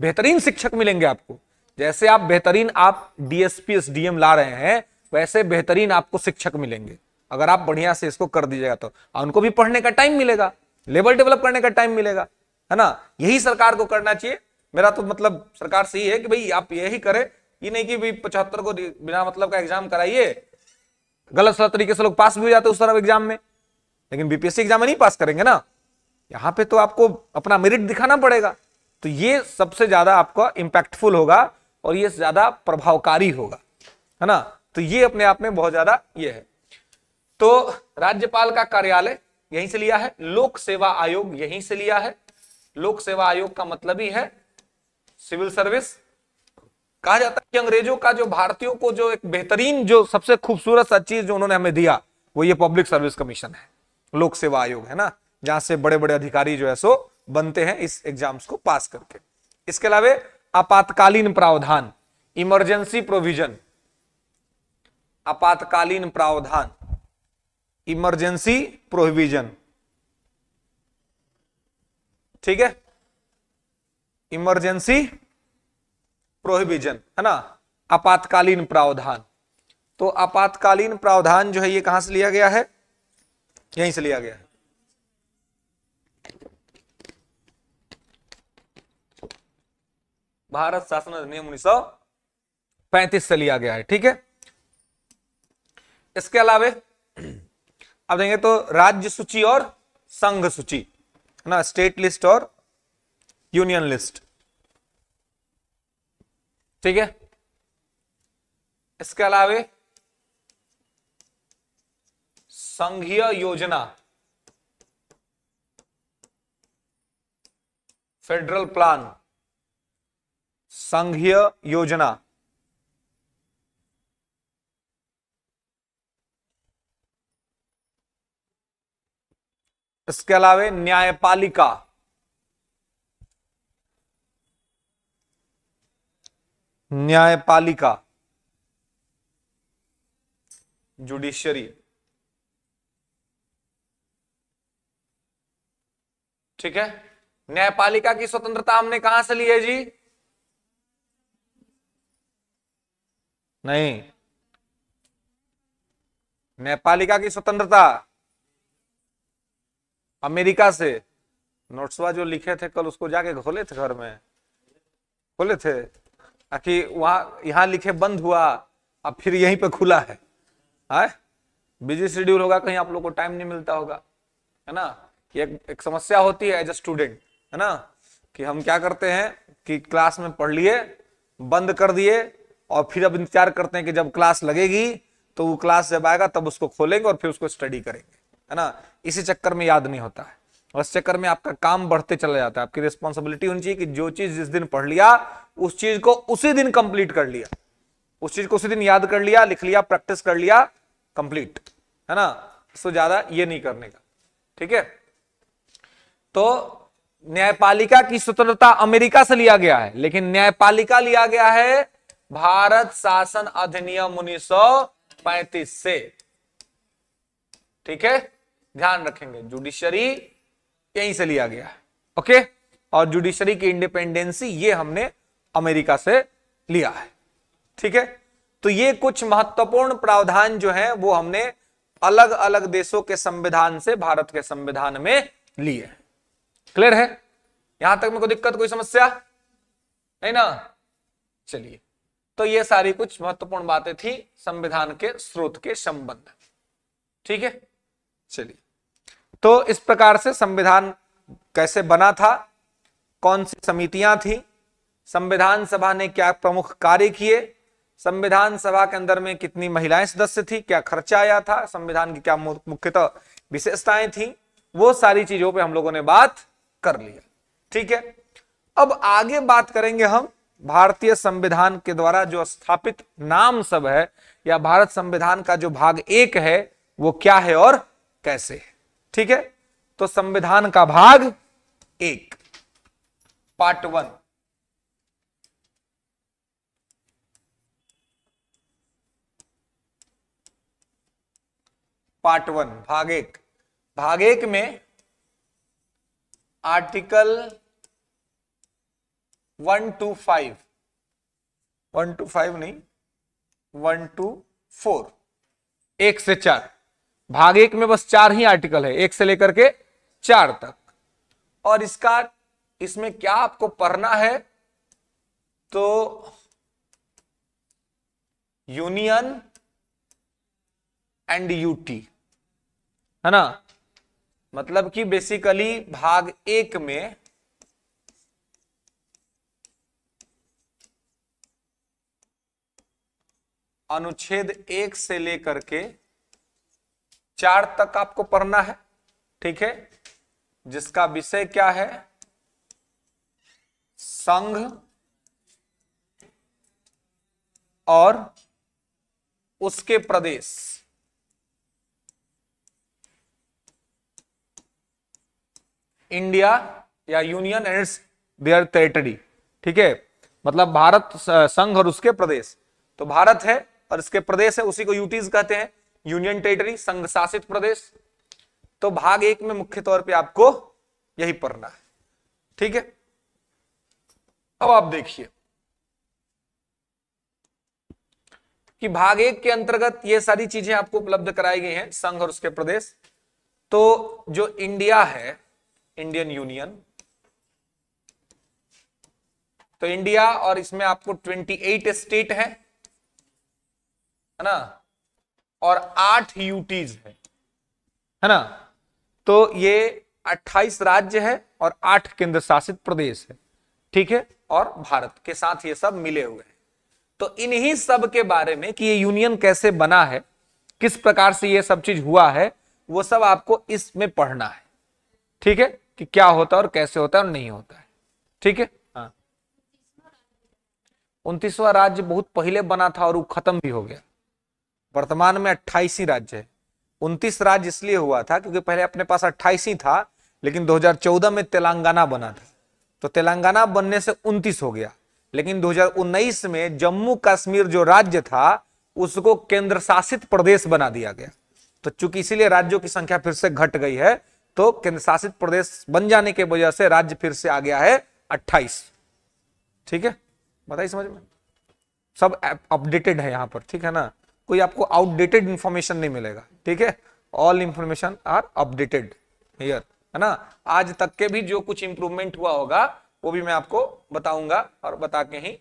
बेहतरीन शिक्षक मिलेंगे आपको जैसे आप बेहतरीन आप डीएसपी एस डीएम ला रहे हैं वैसे बेहतरीन आपको शिक्षक मिलेंगे अगर आप बढ़िया से इसको कर दीजिएगा तो उनको भी पढ़ने का टाइम मिलेगा लेवल डेवलप करने का टाइम मिलेगा है ना यही सरकार को करना चाहिए मेरा तो मतलब सरकार से ही है कि भाई आप यही करें ये नहीं कि भाई पचहत्तर को बिना मतलब का एग्जाम कराइए गलत सलत तरीके से लोग पास भी हो जाते उस तरह एग्जाम में लेकिन बीपीएससी एग्जाम में नहीं पास करेंगे ना यहाँ पे तो आपको अपना मेरिट दिखाना पड़ेगा तो ये सबसे ज्यादा आपका इम्पैक्टफुल होगा और ये ज्यादा प्रभावकारी होगा है ना तो ये अपने आप में बहुत ज्यादा ये है तो राज्यपाल का कार्यालय यहीं से लिया है लोक सेवा आयोग यहीं से लिया है लोक सेवा आयोग का मतलब ही है सिविल सर्विस कहा जाता है कि अंग्रेजों का जो भारतीयों को जो एक बेहतरीन जो सबसे खूबसूरत सा चीज जो उन्होंने हमें दिया वो ये पब्लिक सर्विस कमीशन है लोक सेवा आयोग है ना जहां से बड़े बड़े अधिकारी जो है सो बनते हैं इस एग्जाम्स को पास करके इसके अलावा आपातकालीन प्रावधान इमरजेंसी प्रोविजन आपातकालीन प्रावधान इमरजेंसी प्रोहिबिजन ठीक है इमरजेंसी प्रोहिबिजन है ना आपातकालीन प्रावधान तो आपातकालीन प्रावधान जो है ये कहां से लिया गया है यहीं से लिया गया है भारत शासन अधिनियम उन्नीस सौ पैंतीस से लिया गया है ठीक है इसके अलावे अब देखेंगे तो राज्य सूची और संघ सूची है ना स्टेट लिस्ट और यूनियन लिस्ट ठीक है इसके अलावे संघीय योजना फेडरल प्लान संघीय योजना इसके अलावा न्यायपालिका न्यायपालिका जुडिशरी ठीक है न्यायपालिका की स्वतंत्रता हमने कहां से ली है जी नहीं न्यायपालिका की स्वतंत्रता अमेरिका से नोट्सवा जो लिखे थे कल उसको जाके खोले थे घर में खोले थे ताकि वहां यहाँ लिखे बंद हुआ अब फिर यहीं पे खुला है हाँ? बिजी शेड्यूल होगा कहीं आप लोग को टाइम नहीं मिलता होगा है ना एक, एक समस्या होती है एज ए स्टूडेंट है ना कि हम क्या करते हैं कि क्लास में पढ़ लिए बंद कर दिए और फिर अब इंतजार करते हैं कि जब क्लास लगेगी तो वो क्लास जब आएगा तब उसको खोलेंगे और फिर उसको स्टडी करेंगे है ना इसी चक्कर में याद नहीं होता है और इस चक्कर में आपका काम बढ़ते चला जाता है आपकी रिस्पॉन्सिबिलिटी होनी चाहिए कि जो चीज जिस दिन पढ़ लिया उस चीज को उसी दिन कंप्लीट कर लिया उस चीज को उसी दिन याद कर लिया लिख लिया प्रैक्टिस कर लिया कंप्लीट है ना इसको ज्यादा ये नहीं करने का ठीक है तो न्यायपालिका की स्वतंत्रता अमेरिका से लिया गया है लेकिन न्यायपालिका लिया गया है भारत शासन अधिनियम उन्नीस से ठीक है ध्यान रखेंगे जुडिशरी यहीं से लिया गया है ओके और जुडिशरी की इंडिपेंडेंसी ये हमने अमेरिका से लिया है ठीक है तो ये कुछ महत्वपूर्ण प्रावधान जो है वो हमने अलग अलग देशों के संविधान से भारत के संविधान में लिए क्लियर है यहां तक में कोई दिक्कत कोई समस्या नहीं ना चलिए तो ये सारी कुछ महत्वपूर्ण बातें थी संविधान के स्रोत के संबंध ठीक है चलिए तो इस प्रकार से संविधान कैसे बना था कौन सी समितियां थी संविधान सभा ने क्या प्रमुख कार्य किए संविधान सभा के अंदर में कितनी महिलाएं सदस्य थी क्या खर्चा आया था संविधान की क्या मुख्यतः विशेषताएं थी वो सारी चीजों पे हम लोगों ने बात कर लिया ठीक है अब आगे बात करेंगे हम भारतीय संविधान के द्वारा जो स्थापित नाम सब है या भारत संविधान का जो भाग एक है वो क्या है और कैसे ठीक है तो संविधान का भाग एक पार्ट वन पार्ट वन भाग एक भाग एक में article one two five one two five नहीं वन टू फोर एक से चार भाग एक में बस चार ही आर्टिकल है एक से लेकर के चार तक और इसका इसमें क्या आपको पढ़ना है तो यूनियन एंड यूटी है ना मतलब कि बेसिकली भाग एक में अनुच्छेद एक से लेकर के चार तक आपको पढ़ना है ठीक है जिसका विषय क्या है संघ और उसके प्रदेश इंडिया या यूनियन एंड देयर टेरिटरी ठीक है मतलब भारत संघ और उसके प्रदेश तो भारत है और इसके प्रदेश है उसी को यूटीज कहते हैं यूनियन टेरिटरी संघ शासित प्रदेश तो भाग एक में मुख्य तौर पे आपको यही पढ़ना है ठीक है अब आप देखिए कि भाग एक के अंतर्गत ये सारी चीजें आपको उपलब्ध कराई गई हैं संघ और उसके प्रदेश तो जो इंडिया है इंडियन यूनियन तो इंडिया और इसमें आपको 28 स्टेट है ना और आठ यूटीज है है ना तो ये 28 राज्य है और आठ केंद्र शासित प्रदेश है ठीक है और भारत के साथ ये सब मिले हुए हैं तो इन्हीं सब के बारे में कि ये यूनियन कैसे बना है किस प्रकार से ये सब चीज हुआ है वो सब आपको इसमें पढ़ना है ठीक है कि क्या होता है और कैसे होता है और नहीं होता है ठीक है हाँ उन्तीसवा राज्य बहुत पहले बना था और वो खत्म भी हो गया वर्तमान में अट्ठाईसी राज्य है उनतीस राज्य इसलिए हुआ था क्योंकि पहले अपने पास अट्ठाईसी था लेकिन 2014 में तेलंगाना बना था तो तेलंगाना बनने से उनतीस हो गया लेकिन 2019 में जम्मू कश्मीर जो राज्य था उसको केंद्र शासित प्रदेश बना दिया गया तो चूंकि इसीलिए राज्यों की संख्या फिर से घट गई है तो केंद्र शासित प्रदेश बन जाने की वजह से राज्य फिर से आ गया है अट्ठाईस ठीक है बताइए समझ में सब अपडेटेड है यहां पर ठीक है ना कोई आपको आउटडेटेड इंफॉर्मेशन नहीं मिलेगा ठीक है all information are updated here है ना आज तक के भी जो कुछ इंप्रूवमेंट हुआ होगा वो भी मैं आपको बताऊंगा और बता के ही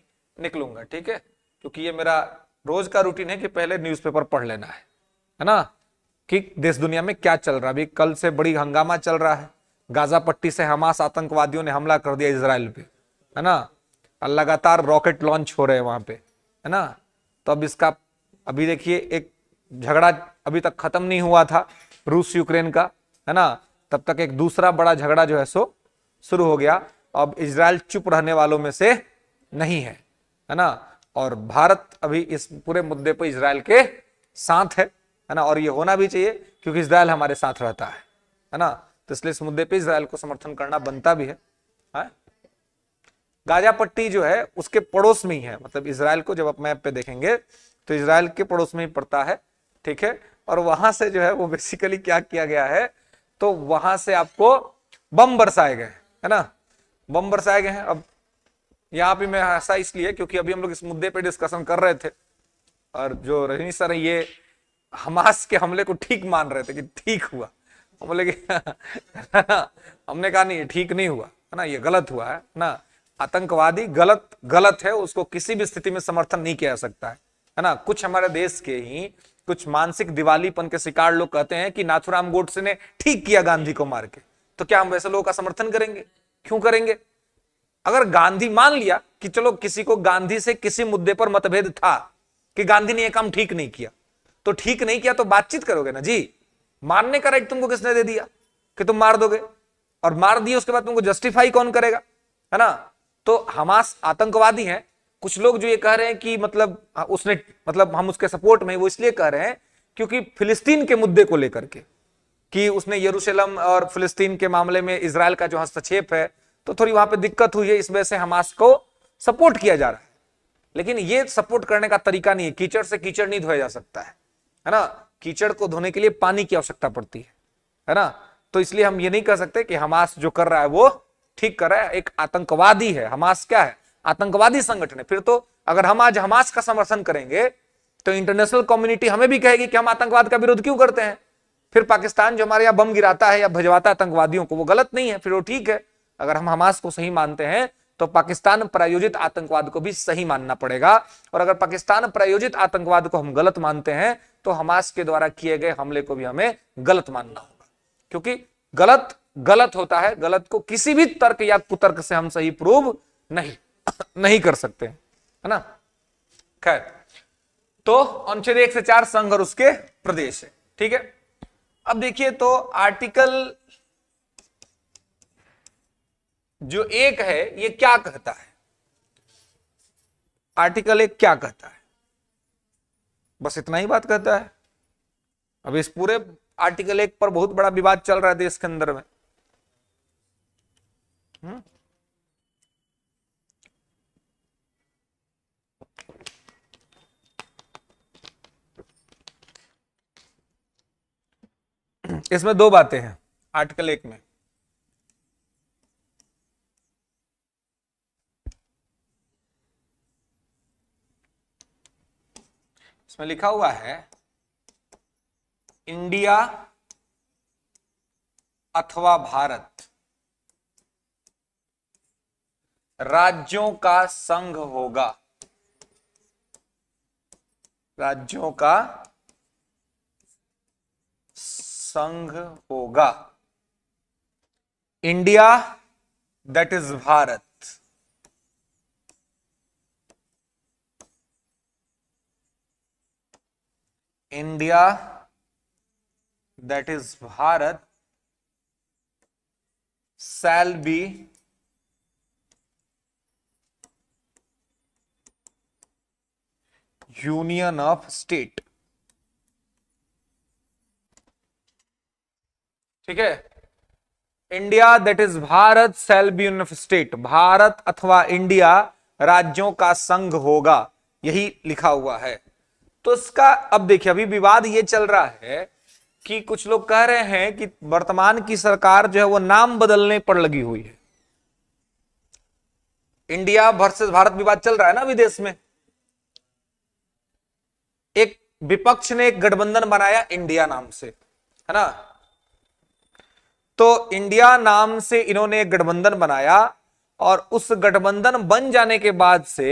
निकलूंगा ठीक है क्योंकि ये मेरा रोज का रूटीन है कि पहले न्यूज़पेपर पढ़ लेना है है ना कि देश दुनिया में क्या चल रहा है अभी कल से बड़ी हंगामा चल रहा है गाजा पट्टी से हमास आतंकवादियों ने हमला कर दिया इसराइल पे है ना लगातार रॉकेट लॉन्च हो रहे हैं वहां पे है ना तो अब इसका अभी देखिए एक झगड़ा अभी तक खत्म नहीं हुआ था रूस यूक्रेन का है ना तब तक एक दूसरा बड़ा झगड़ा जो है सो शुरू हो गया अब इसराइल चुप रहने वालों में से नहीं है है ना और भारत अभी इस पूरे मुद्दे पर इसराइल के साथ है है ना और ये होना भी चाहिए क्योंकि इसराइल हमारे साथ रहता है है ना तो इसलिए इस मुद्दे पे इसराइल को समर्थन करना बनता भी है, हाँ? गाजा पट्टी जो है उसके पड़ोस में ही है मतलब इसराइल को जब आप मैप पे देखेंगे तो इसराइल के पड़ोस में ही पड़ता है ठीक है और वहां से जो है वो बेसिकली क्या किया गया है तो वहां से आपको बम बरसाए गए है ना बम बरसाए गए हैं अब यहाँ पे मैं ऐसा इसलिए क्योंकि अभी हम लोग इस मुद्दे पे डिस्कशन कर रहे थे और जो रजनी सर ये हमास के हमले को ठीक मान रहे थे कि ठीक हुआ हम बोले हमने कहा नहीं ठीक नहीं हुआ है ना ये गलत हुआ है ना आतंकवादी गलत गलत है उसको किसी भी स्थिति में समर्थन नहीं किया जा सकता है है ना कुछ हमारे देश के ही कुछ मानसिक दिवालीपन के शिकार लोग कहते हैं कि नाथुराम गोडसे ने ठीक किया गांधी को मार के तो क्या हम वैसे लोगों का समर्थन करेंगे क्यों करेंगे अगर गांधी मान लिया कि चलो किसी को गांधी से किसी मुद्दे पर मतभेद था कि गांधी ने यह काम ठीक नहीं किया तो ठीक नहीं किया तो बातचीत करोगे ना जी मारने का राइट तुमको किसने दे दिया कि तुम मार दोगे और मार दिए उसके बाद तुमको जस्टिफाई कौन करेगा है ना तो हमास आतंकवादी है कुछ लोग जो ये कह रहे हैं कि मतलब हाँ, उसने मतलब हम उसके सपोर्ट में वो इसलिए कह रहे हैं क्योंकि फिलिस्तीन के मुद्दे को लेकर के कि उसने यरूशलेम और फिलिस्तीन के मामले में इसराइल का जो हस्तक्षेप है तो थोड़ी वहां पे दिक्कत हुई है इस वजह से हमास को सपोर्ट किया जा रहा है लेकिन ये सपोर्ट करने का तरीका नहीं है कीचड़ से कीचड़ नहीं धोया जा सकता है है ना कीचड़ को धोने के लिए पानी की आवश्यकता पड़ती है है ना तो इसलिए हम ये नहीं कह सकते कि हमास जो कर रहा है वो ठीक कर रहा है एक आतंकवादी है हमास क्या है आतंकवादी संगठन है फिर तो अगर हम आज हमास का समर्थन करेंगे तो इंटरनेशनल कम्युनिटी हमें भी कहेगी कि हम आतंकवाद का विरोध क्यों करते हैं फिर पाकिस्तान जो हमारे यहाँ बम गिराता है या भजवाता आतंकवादियों को वो गलत नहीं है फिर वो ठीक है अगर हम हमास को सही मानते हैं तो पाकिस्तान प्रायोजित आतंकवाद को भी सही मानना पड़ेगा और अगर पाकिस्तान प्रायोजित आतंकवाद को हम गलत मानते हैं तो हमास के द्वारा किए गए हमले को भी हमें गलत मानना होगा क्योंकि गलत गलत होता है गलत को किसी भी तर्क या कुतर्क से हम सही प्रूव नहीं नहीं कर सकते है ना खैर तो अनुच्छेद एक से चार संघ और उसके प्रदेश है ठीक है अब देखिए तो आर्टिकल जो एक है ये क्या कहता है आर्टिकल एक क्या कहता है बस इतना ही बात कहता है अब इस पूरे आर्टिकल एक पर बहुत बड़ा विवाद चल रहा है देश के अंदर में हुँ? हम्म? इसमें दो बातें हैं आर्टिकल एक में इसमें लिखा हुआ है इंडिया अथवा भारत राज्यों का संघ होगा राज्यों का संघ होगा India that is Bharat India that is Bharat shall be union of state ठीक है India that is Bharat shall be union of state Bharat अथवा इंडिया राज्यों का संघ होगा यही लिखा हुआ है तो इसका अब देखिए अभी विवाद ये चल रहा है कि कुछ लोग कह रहे हैं कि वर्तमान की सरकार जो है वो नाम बदलने पर लगी हुई है इंडिया वर्सेस भारत विवाद चल रहा है ना विदेश में एक विपक्ष ने एक गठबंधन बनाया इंडिया नाम से है ना तो इंडिया नाम से इन्होंने गठबंधन बनाया और उस गठबंधन बन जाने के बाद से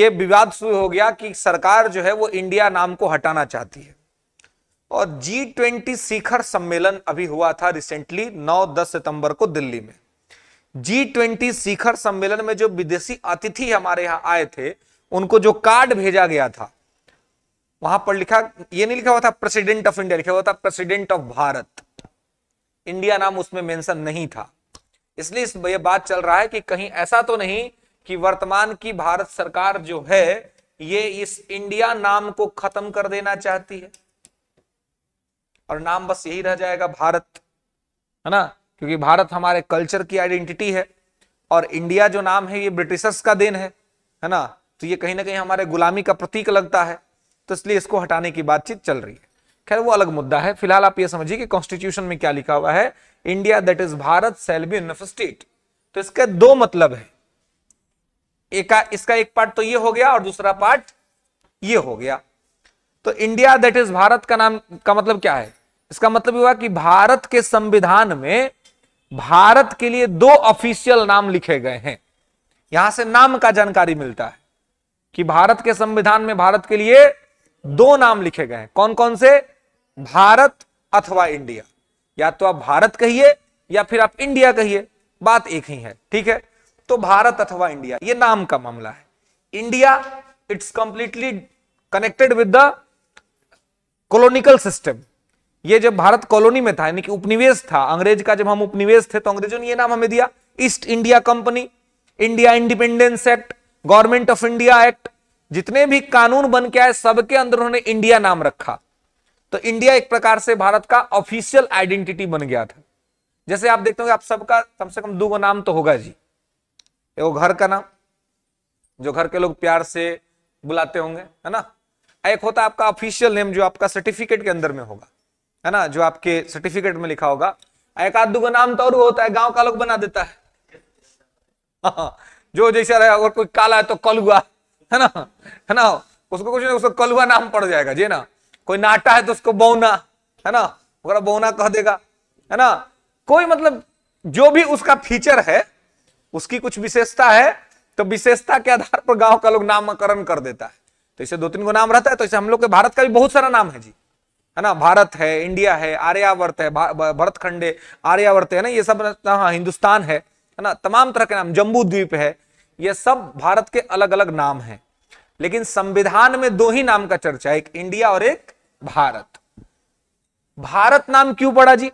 यह विवाद शुरू हो गया कि सरकार जो है वो इंडिया नाम को हटाना चाहती है और जी ट्वेंटी शिखर सम्मेलन अभी हुआ था रिसेंटली 9-10 सितंबर को दिल्ली में जी ट्वेंटी शिखर सम्मेलन में जो विदेशी अतिथि हमारे यहां आए थे उनको जो कार्ड भेजा गया था वहां पर लिखा ये नहीं लिखा हुआ था प्रेसिडेंट ऑफ इंडिया लिखा हुआ था प्रेसिडेंट ऑफ भारत इंडिया नाम उसमें मेंशन नहीं था इसलिए ये बात चल रहा है कि कहीं ऐसा तो नहीं कि वर्तमान की भारत सरकार जो है ये इस इंडिया नाम को खत्म कर देना चाहती है और नाम बस यही रह जाएगा भारत है ना क्योंकि भारत हमारे कल्चर की आइडेंटिटी है और इंडिया जो नाम है ये ब्रिटिशर्स का देन है है ना तो ये कहीं ना कहीं हमारे गुलामी का प्रतीक लगता है तो इसलिए इसको हटाने की बातचीत चल रही है खैर वो अलग मुद्दा है फिलहाल आप ये समझिए कि कॉन्स्टिट्यूशन में क्या लिखा हुआ है India that is Bharat shall be union of state तो इसके दो मतलब है एक इसका एक पार्ट तो ये हो गया और दूसरा पार्ट ये हो गया तो इंडिया दैट इज भारत का नाम का मतलब क्या है इसका मतलब हुआ कि भारत के संविधान में भारत के लिए दो ऑफिशियल नाम लिखे गए हैं यहां से नाम का जानकारी मिलता है कि भारत के संविधान में भारत के लिए दो नाम लिखे गए हैं कौन कौन से भारत अथवा इंडिया या तो आप भारत कहिए या फिर आप इंडिया कहिए बात एक ही है ठीक है तो भारत अथवा इंडिया ये नाम का मामला है India it's completely connected with the colonial system ये जब भारत कॉलोनी में था यानी कि उपनिवेश था अंग्रेज का जब हम उपनिवेश थे तो अंग्रेजों ने यह नाम हमें दिया East India Company India independence act government of India act जितने भी कानून बन के आए सबके अंदर उन्होंने इंडिया नाम रखा तो इंडिया एक प्रकार से भारत का ऑफिशियल आइडेंटिटी बन गया था जैसे आप देखते हो आप सबका कम से कम दो गो नाम तो होगा जी एगो घर का नाम जो घर के लोग प्यार से बुलाते होंगे है ना एक होता है आपका ऑफिशियल नेम जो आपका सर्टिफिकेट के अंदर में होगा है ना जो आपके सर्टिफिकेट में लिखा होगा एक आध दुगो नाम तो और होता है गांव का लोग बना देता है हाँ, जो जैसा रहे अगर कोई काला है तो कलुआ है ना है ना उसको कुछ ना उसको कलुआ नाम पड़ जाएगा जी ना कोई नाटा है तो उसको बौना है ना वगैरह बौना कह देगा है ना कोई मतलब जो भी उसका फीचर है उसकी कुछ विशेषता है तो विशेषता के आधार पर गांव का लोग नामकरण कर देता है तो इसे दो तीन को नाम रहता है तो इसे हम लोग के भारत का भी बहुत सारा नाम है जी है ना भारत है इंडिया है आर्यावर्त है भरतखंडे आर्यावर्त है ना ये सब हाँ हिंदुस्तान है है ना तमाम तरह के नाम जम्बू द्वीप है ये सब भारत के अलग अलग नाम है लेकिन संविधान में दो ही नाम का चर्चा है एक इंडिया और एक भारत भारत नाम क्यों पड़ा जी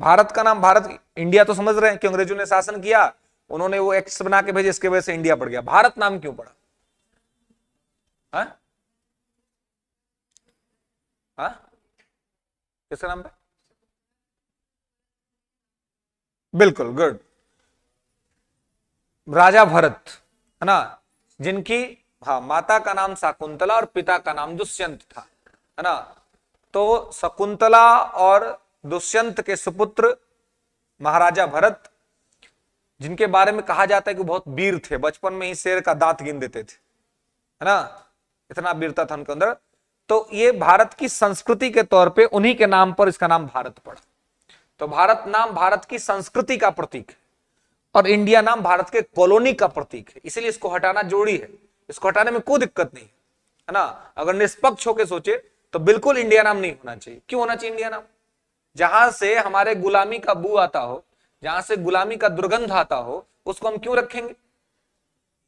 भारत का नाम भारत इंडिया तो समझ रहे हैं कि अंग्रेजों ने शासन किया उन्होंने वो एक्ट बना के भेजे इसके वजह से इंडिया पड़ गया भारत नाम क्यों पड़ा हा? हा? किसका नाम पे बिल्कुल गुड राजा भरत है ना जिनकी हाँ माता का नाम शाकुंतला और पिता का नाम दुष्यंत था है ना तो शकुंतला और दुष्यंत के सुपुत्र महाराजा भरत जिनके बारे में कहा जाता है कि बहुत वीर थे बचपन में ही शेर का दांत गिन देते थे है ना इतना वीरता था उनके अंदर तो ये भारत की संस्कृति के तौर पे उन्हीं के नाम पर इसका नाम भारत पड़ा तो भारत नाम भारत की संस्कृति का प्रतीक है और इंडिया नाम भारत के कॉलोनी का प्रतीक है इसीलिए इसको हटाना जोड़ी है इसको हटाने में कोई दिक्कत नहीं है ना अगर निष्पक्ष होकर सोचे तो बिल्कुल इंडिया नाम नहीं होना चाहिए क्यों होना चाहिए इंडिया नाम जहां से हमारे गुलामी का बू आता हो जहां से गुलामी का दुर्गंध आता हो उसको हम क्यों रखेंगे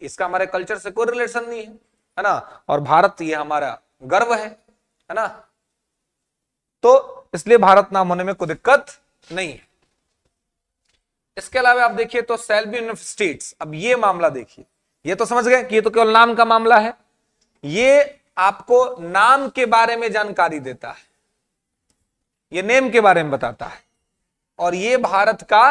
इसका हमारे कल्चर से कोई रिलेशन नहीं है है ना और भारत ये हमारा गर्व है है ना तो इसलिए भारत नाम होने में कोई दिक्कत नहीं है इसके अलावा आप देखिए तो सेल्फ यूनिफ स्टेट्स अब ये मामला देखिए ये तो समझ गए कि ये तो केवल नाम का मामला है ये आपको नाम के बारे में जानकारी देता है ये नेम के बारे में बताता है और ये भारत का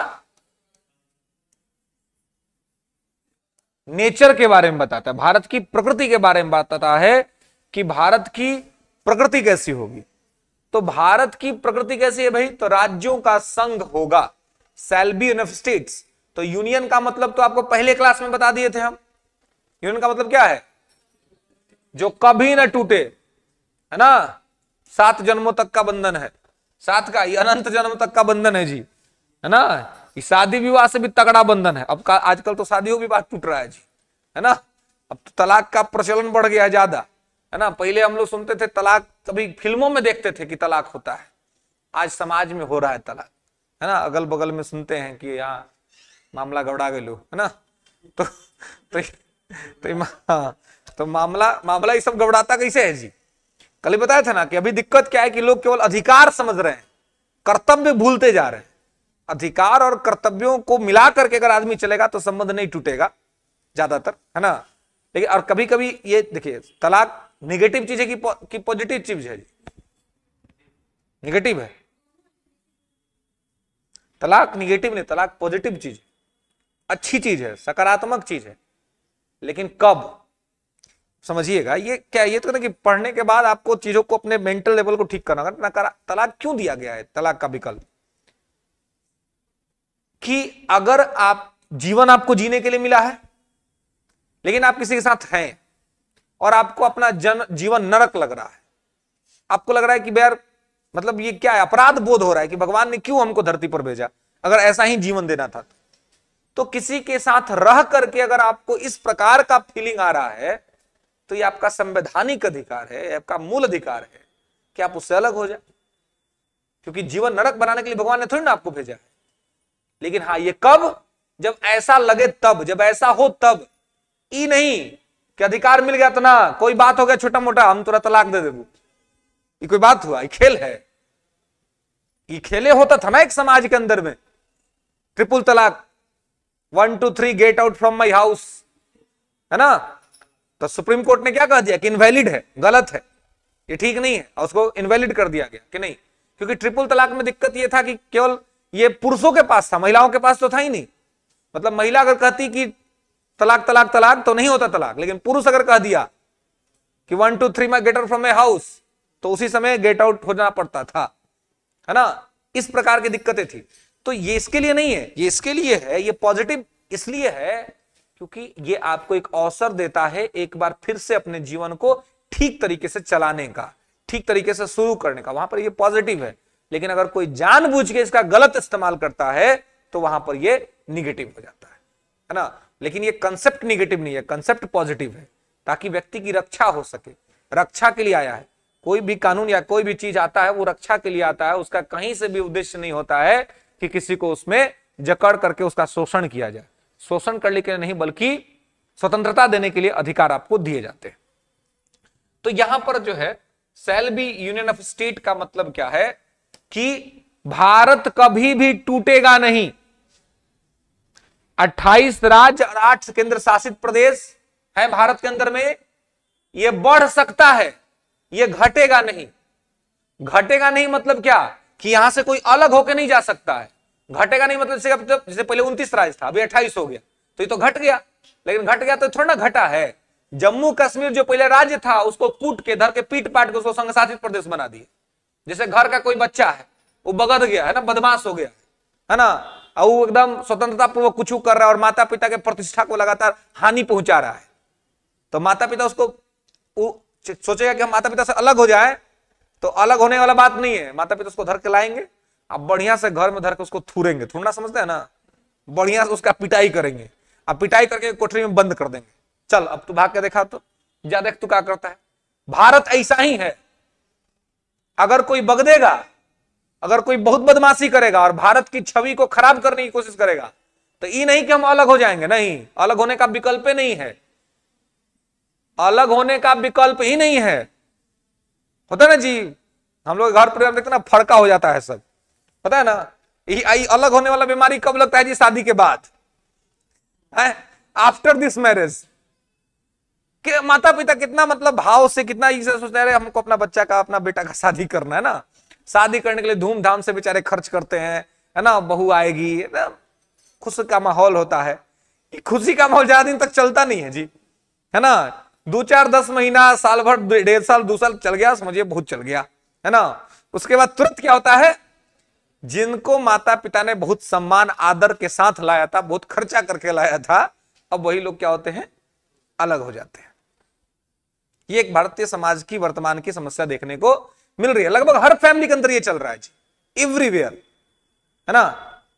नेचर के बारे में बताता है भारत की प्रकृति के बारे में बताता है कि भारत की प्रकृति कैसी होगी तो भारत की प्रकृति कैसी है भाई तो राज्यों का संघ होगा सेल्बी यूनिफ स्टेट्स तो यूनियन का मतलब तो आपको पहले क्लास में बता दिए थे हम यूनियन का मतलब क्या है जो कभी ना टूटे है ना सात जन्मों तक का बंधन है सात का ये अनंत जन्म तक का बंधन है जी है ना ये शादी विवाह से भी तगड़ा बंधन है अब आजकल तो शादियों विवाह टूट रहा है जी है ना अब तो तलाक का प्रचलन बढ़ गया है ज्यादा है ना पहले हम लोग सुनते थे तलाक कभी फिल्मों में देखते थे कि तलाक होता है आज समाज में हो रहा है तलाक है ना अगल बगल में सुनते हैं कि यहाँ मामला गबड़ा गए है ना तो, तो तो हाँ, तो मामला मामला ये सब गबड़ाता कैसे है जी कल ही बताया था ना कि अभी दिक्कत क्या है कि लोग केवल अधिकार समझ रहे हैं कर्तव्य भूलते जा रहे हैं अधिकार और कर्तव्यों को मिला करके अगर आदमी चलेगा तो संबंध नहीं टूटेगा ज्यादातर है ना लेकिन और कभी कभी ये देखिए तलाक निगेटिव चीज है कि, कि पॉजिटिव चीज है जी निगेटिव है तलाक निगेटिव नहीं तलाक पॉजिटिव चीज अच्छी चीज है सकारात्मक चीज है लेकिन कब समझिएगा ये क्या ये तो कि पढ़ने के बाद आपको चीजों को अपने मेंटल लेवल को ठीक करना नकारा तलाक क्यों दिया गया है तलाक का विकल्प कि अगर आप जीवन आपको जीने के लिए मिला है लेकिन आप किसी के साथ हैं और आपको अपना जन जीवन नरक लग रहा है आपको लग रहा है कि बैर मतलब ये क्या है अपराध बोध हो रहा है कि भगवान ने क्यों हमको धरती पर भेजा अगर ऐसा ही जीवन देना था तो तो किसी के साथ रह करके अगर आपको इस प्रकार का फीलिंग आ रहा है तो ये आपका संवैधानिक अधिकार है आपका मूल अधिकार है कि आप उससे अलग हो जाए क्योंकि जीवन नरक बनाने के लिए भगवान ने थोड़ी ना आपको भेजा है लेकिन हाँ ये कब जब ऐसा लगे तब जब ऐसा हो तब ई नहीं कि अधिकार मिल गया तो ना कोई बात हो गया छोटा मोटा हम तुरा तलाक दे देबू ये कोई बात हुआ ये खेल है ये खेले होता था ना एक समाज के अंदर में ट्रिपुल तलाक one two three get out from my house है ना तो सुप्रीम कोर्ट ने क्या कह दिया कि इनवैलिड है गलत है ये ठीक नहीं है उसको इनवैलिड कर दिया गया कि नहीं क्योंकि ट्रिपल तलाक में दिक्कत ये था कि केवल ये पुरुषों के पास था महिलाओं के पास तो था ही नहीं मतलब महिला अगर कहती कि तलाक तलाक तलाक तो नहीं होता तलाक लेकिन पुरुष अगर कह दिया कि one two three my get out from my house तो उसी समय गेट आउट हो जाना पड़ता था है ना इस प्रकार की दिक्कतें थी तो ये इसके लिए नहीं है ये इसके लिए है ये पॉजिटिव इसलिए है क्योंकि ये आपको एक अवसर देता है एक बार फिर से अपने जीवन को ठीक तरीके से चलाने का ठीक तरीके से शुरू करने का वहां पर ये पॉजिटिव है लेकिन अगर कोई जानबूझ के इसका गलत इस्तेमाल करता है तो वहां पर ये निगेटिव हो जाता है है ना लेकिन ये कंसेप्ट निगेटिव नहीं है कंसेप्ट पॉजिटिव है ताकि व्यक्ति की रक्षा हो सके रक्षा के लिए आया है कोई भी कानून या कोई भी चीज आता है वो रक्षा के लिए आता है उसका कहीं से भी उद्देश्य नहीं होता है कि किसी को उसमें जकड़ करके उसका शोषण किया जाए शोषण करने के लिए नहीं बल्कि स्वतंत्रता देने के लिए अधिकार आपको दिए जाते हैं तो यहां पर जो है shall be union of state का मतलब क्या है कि भारत कभी भी टूटेगा नहीं 28 राज्य और आठ केंद्र शासित प्रदेश है भारत के अंदर में यह बढ़ सकता है यह घटेगा नहीं घटेगा नहीं मतलब क्या कि यहां से कोई अलग होके नहीं जा सकता है घटेगा नहीं मतलब जैसे जैसे पहले उनतीस राज्य था अभी अट्ठाईस हो गया तो ये तो घट गया लेकिन घट गया तो थोड़ा ना घटा है जम्मू कश्मीर जो पहले राज्य था उसको कूट के धर के पीट पाट के उसको संघ शासित प्रदेश बना दिए जैसे घर का कोई बच्चा है वो बगद गया है ना बदमाश हो गया है ना और वो एकदम स्वतंत्रता पूर्वक कुछ कर रहा है और माता पिता के प्रतिष्ठा को लगातार हानि पहुंचा रहा है तो माता पिता उसको सोचेगा कि हम माता पिता से अलग हो जाए तो अलग होने वाला बात नहीं है माता पिता उसको धर के लाएंगे आप बढ़िया से घर में धर के उसको थूरेंगे थूरना समझते हैं ना बढ़िया से उसका पिटाई करेंगे अब पिटाई करके कोठरी में बंद कर देंगे चल अब तू भाग के देखा तो जा देख तू क्या करता है भारत ऐसा ही है अगर कोई बगदेगा अगर कोई बहुत बदमाशी करेगा और भारत की छवि को खराब करने की कोशिश करेगा तो ये नहीं कि हम अलग हो जाएंगे नहीं अलग होने का विकल्प नहीं है अलग होने का विकल्प ही नहीं है होता है ना जी हम लोग घर परिवार देखते ना फड़का हो जाता है सब पता है ना ये अलग होने वाला बीमारी कब लगता है जी शादी के बाद है आफ्टर दिस मैरिज के माता पिता कितना मतलब भाव से कितना ये सोचते हैं हमको अपना बच्चा का अपना बेटा का शादी करना है ना शादी करने के लिए धूमधाम से बेचारे खर्च करते हैं है ना बहू आएगी ना खुश का माहौल होता है खुशी का माहौल ज्यादा दिन तक चलता नहीं है जी है ना दो चार दस महीना साल भर डेढ़ साल दो साल चल गया समझिए बहुत चल गया है ना उसके बाद तुरंत क्या होता है जिनको माता पिता ने बहुत सम्मान आदर के साथ लाया था बहुत खर्चा करके लाया था अब वही लोग क्या होते हैं अलग हो जाते हैं ये एक भारतीय समाज की वर्तमान की समस्या देखने को मिल रही है लगभग हर फैमिली के अंदर ये चल रहा है जी एवरीवेयर है ना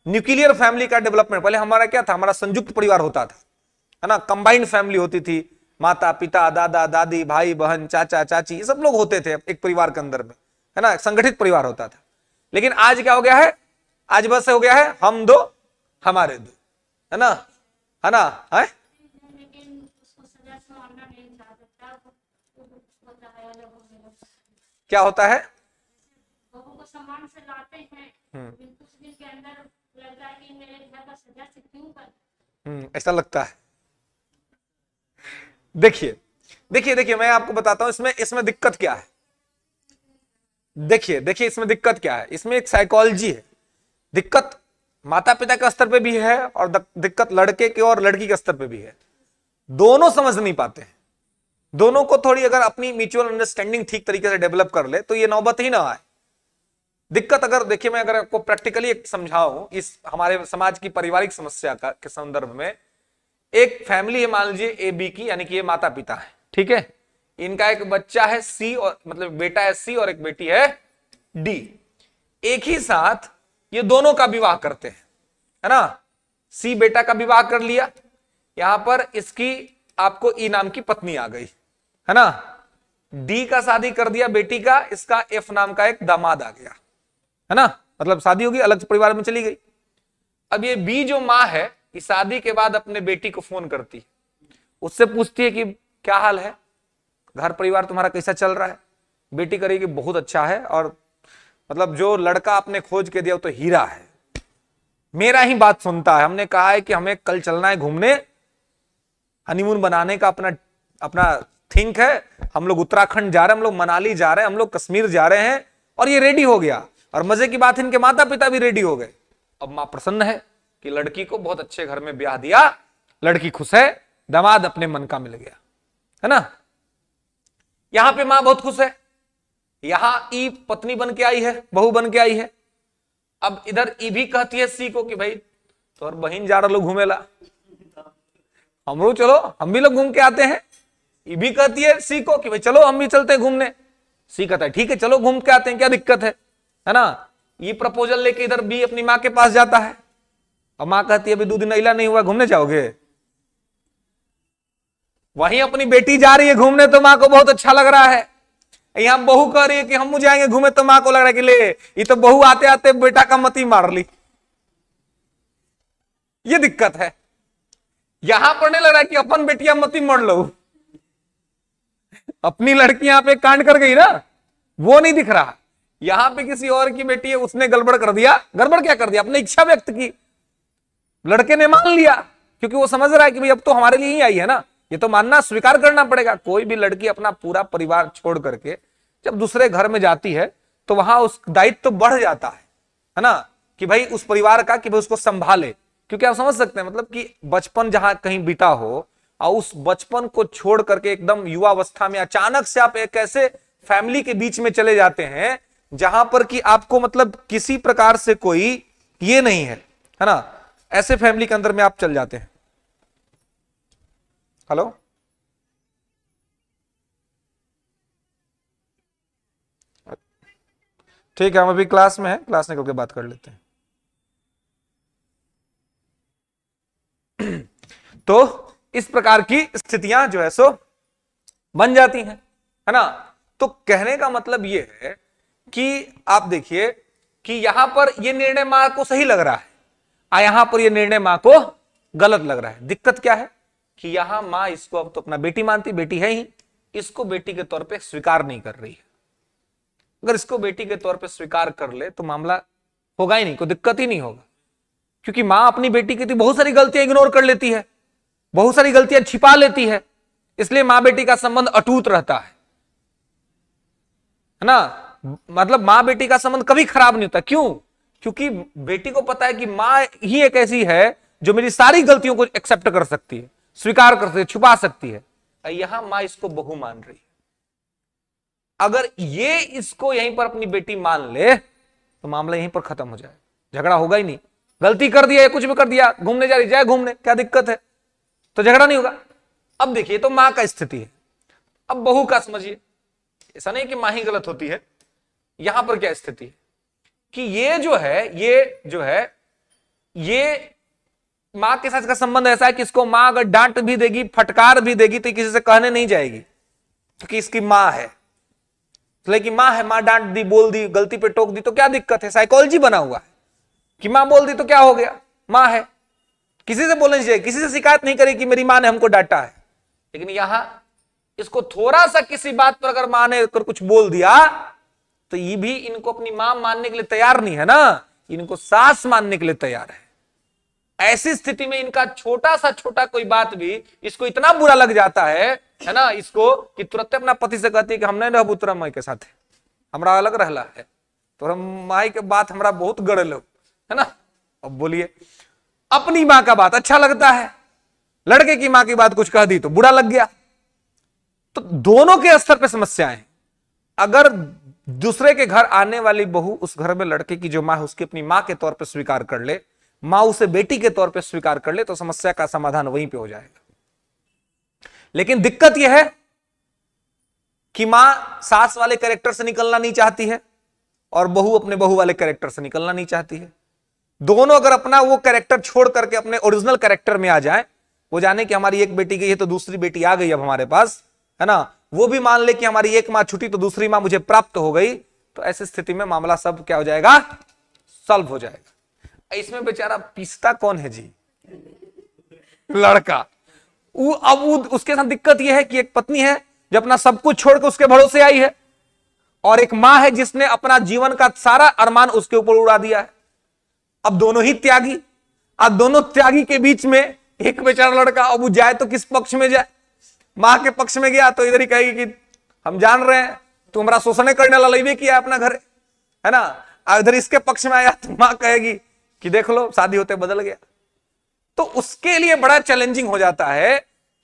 न्यूक्लियर फैमिली का डेवलपमेंट पहले हमारा क्या था हमारा संयुक्त परिवार होता था है ना कंबाइंड फैमिली होती थी माता पिता दादा दादी भाई बहन चाचा चाची ये सब लोग होते थे एक परिवार के अंदर में है ना संगठित परिवार होता था लेकिन आज क्या हो गया है आज बस हो गया है हम दो हमारे दो है ना है ना है क्या होता है हम्म। हम्म, ऐसा लगता है देखिए देखिए देखिए मैं आपको बताता हूं इसमें इसमें दिक्कत क्या है देखिए देखिए इसमें दिक्कत क्या है इसमें एक साइकोलॉजी है दिक्कत माता पिता के स्तर पे भी है और दिक्कत लड़के के और लड़की के स्तर पे भी है दोनों समझ नहीं पाते हैं दोनों को थोड़ी अगर अपनी म्यूचुअल अंडरस्टैंडिंग ठीक तरीके से डेवलप कर ले तो ये नौबत ही ना आए दिक्कत अगर देखिए मैं अगर आपको प्रैक्टिकली समझाऊं इस हमारे समाज की पारिवारिक समस्या का के संदर्भ में एक फैमिली है मान लीजिए ए बी की यानी कि ये माता पिता है ठीक है इनका एक बच्चा है सी और मतलब बेटा है सी और एक बेटी है डी एक ही साथ ये दोनों का विवाह करते हैं है ना सी बेटा का विवाह कर लिया यहां पर इसकी आपको ई e नाम की पत्नी आ गई है ना डी का शादी कर दिया बेटी का इसका एफ नाम का एक दामाद आ गया है ना मतलब शादी होगी अलग परिवार में चली गई अब ये बी जो माँ है कि शादी के बाद अपने बेटी को फोन करती है उससे पूछती है कि क्या हाल है घर परिवार तुम्हारा कैसा चल रहा है बेटी करेगी बहुत अच्छा है और मतलब जो लड़का आपने खोज के दिया वो तो हीरा है मेरा ही बात सुनता है हमने कहा है कि हमें कल चलना है घूमने हनीमून बनाने का अपना अपना थिंक है हम लोग उत्तराखंड जा रहे हैं हम लोग मनाली जा रहे हैं हम लोग कश्मीर जा रहे हैं और ये रेडी हो गया और मजे की बात इनके माता पिता भी रेडी हो गए अब माँ प्रसन्न है कि लड़की को बहुत अच्छे घर में ब्याह दिया लड़की खुश है दामाद अपने मन का मिल गया है ना यहां पे मां बहुत खुश है यहां ई पत्नी बन के आई है बहू बन के आई है अब इधर ई भी कहती है सी को कि भाई तो और बहन जा रहा लोग घूमेला हम लोग चलो हम भी लोग घूम के आते हैं ई भी कहती है सी को कि भाई चलो हम भी चलते हैं घूमने सी कहता है ठीक है चलो घूम के आते हैं क्या दिक्कत है है ना ये प्रपोजल लेके इधर बी अपनी माँ के पास जाता है और माँ कहती है अभी दो दिन अला नहीं हुआ घूमने जाओगे वहीं अपनी बेटी जा रही है घूमने तो माँ को बहुत अच्छा लग रहा है यहां बहू कह रही है कि हम जाएंगे घूमे तो माँ को लग रहा है कि ले ये तो बहू आते आते बेटा का मती मार ली ये दिक्कत है यहां पर नहीं लग रहा है कि अपन बेटिया मती मर लो अपनी लड़की यहां पे कांड कर गई ना वो नहीं दिख रहा यहां पे किसी और की बेटी है उसने गड़बड़ कर दिया गड़बड़ क्या कर दिया अपने इच्छा व्यक्त की लड़के ने मान लिया क्योंकि वो समझ रहा है कि भाई अब तो हमारे लिए ही आई है ना ये तो मानना स्वीकार करना पड़ेगा कोई भी लड़की अपना पूरा परिवार छोड़ करके जब दूसरे घर में जाती है तो वहां उस दायित्व तो बढ़ जाता है है ना कि भाई उस परिवार का कि भाई उसको संभाले क्योंकि आप समझ सकते हैं मतलब कि बचपन जहां कहीं बीता हो और उस बचपन को छोड़ करके एकदम युवावस्था में अचानक से आप एक ऐसे फैमिली के बीच में चले जाते हैं जहां पर कि आपको मतलब किसी प्रकार से कोई ये नहीं है है ना ऐसे फैमिली के अंदर में आप चल जाते हैं हेलो ठीक है हम अभी क्लास में हैं क्लास निकल के बात कर लेते हैं तो इस प्रकार की स्थितियां जो है सो बन जाती हैं है ना तो कहने का मतलब यह है कि आप देखिए कि यहां पर यह निर्णय मार्ग को सही लग रहा है यहां पर यह निर्णय मां को गलत लग रहा है दिक्कत क्या है कि यहां मां इसको अब तो अपना बेटी मानती बेटी है ही इसको बेटी के तौर पे स्वीकार नहीं कर रही है अगर इसको बेटी के तौर पे स्वीकार कर ले तो मामला होगा ही नहीं कोई दिक्कत ही नहीं होगा क्योंकि मां अपनी बेटी की तो बहुत सारी गलतियां इग्नोर कर लेती है बहुत सारी गलतियां छिपा लेती है इसलिए मां बेटी का संबंध अटूट रहता है ना मतलब मां बेटी का संबंध कभी खराब नहीं होता क्यों क्योंकि बेटी को पता है कि माँ ही एक ऐसी है जो मेरी सारी गलतियों को एक्सेप्ट कर सकती है स्वीकार कर सकती है छुपा सकती है यहां माँ इसको बहु मान रही है अगर ये इसको यहीं पर अपनी बेटी मान ले तो मामला यहीं पर खत्म हो जाए झगड़ा होगा ही नहीं गलती कर दिया कुछ भी कर दिया घूमने जा रही जाए घूमने क्या दिक्कत है तो झगड़ा नहीं होगा अब देखिए तो मां का स्थिति है अब बहू का समझिए ऐसा नहीं कि मां ही गलत होती है यहां पर क्या स्थिति है कि ये जो है ये जो है ये मां के साथ का संबंध ऐसा है कि इसको मां अगर डांट भी देगी फटकार भी देगी तो किसी से कहने नहीं जाएगी क्योंकि तो इसकी मां है तो लेकिन मां है मां डांट दी बोल दी गलती पे टोक दी तो क्या दिक्कत है साइकोलॉजी बना हुआ है कि मां बोल दी तो क्या हो गया मां है किसी से बोलने चाहिए किसी से शिकायत नहीं करेगी मेरी मां ने हमको डांटा है लेकिन यहां इसको थोड़ा सा किसी बात पर अगर माँ ने कुछ बोल दिया तो ये भी इनको अपनी मां मानने के लिए तैयार नहीं है ना इनको सास मानने के लिए तैयार है ऐसी स्थिति में इनका छोटा सा छोटा कोई बात भी इसको इतना बुरा लग जाता है है ना इसको कि तुरंत अपना पति से कहती है कि हम नहीं रह तोरा माई के साथ हमारा अलग रहला है तो हम माई के बात हमारा बहुत गड़ल है ना अब बोलिए अपनी माँ का बात अच्छा लगता है लड़के की माँ की बात कुछ कह दी तो बुरा लग गया तो दोनों के स्तर पर समस्याएं अगर दूसरे के घर आने वाली बहू उस घर में लड़के की जो मां है उसकी अपनी मां के तौर पर स्वीकार कर ले मां उसे बेटी के तौर पर स्वीकार कर ले तो समस्या का समाधान वहीं पर हो जाएगा लेकिन दिक्कत यह है कि मां सास वाले कैरेक्टर से निकलना नहीं चाहती है और बहू अपने बहू वाले कैरेक्टर से निकलना नहीं चाहती है दोनों अगर अपना वो कैरेक्टर छोड़ करके अपने ओरिजिनल कैरेक्टर में आ जाए वो जाने कि हमारी एक बेटी गई है तो दूसरी बेटी आ गई अब हमारे पास है ना वो भी मान ले कि हमारी एक माँ छुट्टी तो दूसरी माँ मुझे प्राप्त हो गई तो ऐसी स्थिति में मामला सब क्या हो जाएगा सॉल्व हो जाएगा इसमें बेचारा पीसता कौन है जी लड़का वो अब उसके साथ दिक्कत यह है कि एक पत्नी है जो अपना सब कुछ छोड़कर उसके भरोसे आई है और एक मां है जिसने अपना जीवन का सारा अरमान उसके ऊपर उड़ा दिया है अब दोनों ही त्यागी अब दोनों त्यागी के बीच में एक बेचारा लड़का अब वो जाए तो किस पक्ष में जाए माँ के पक्ष में गया तो इधर ही कहेगी कि हम जान रहे हैं तुम्हारा हमारा शोषण करने वाला लैबे किया अपना घर है ना इधर इसके पक्ष में आया तो माँ कहेगी कि देख लो शादी होते बदल गया तो उसके लिए बड़ा चैलेंजिंग हो जाता है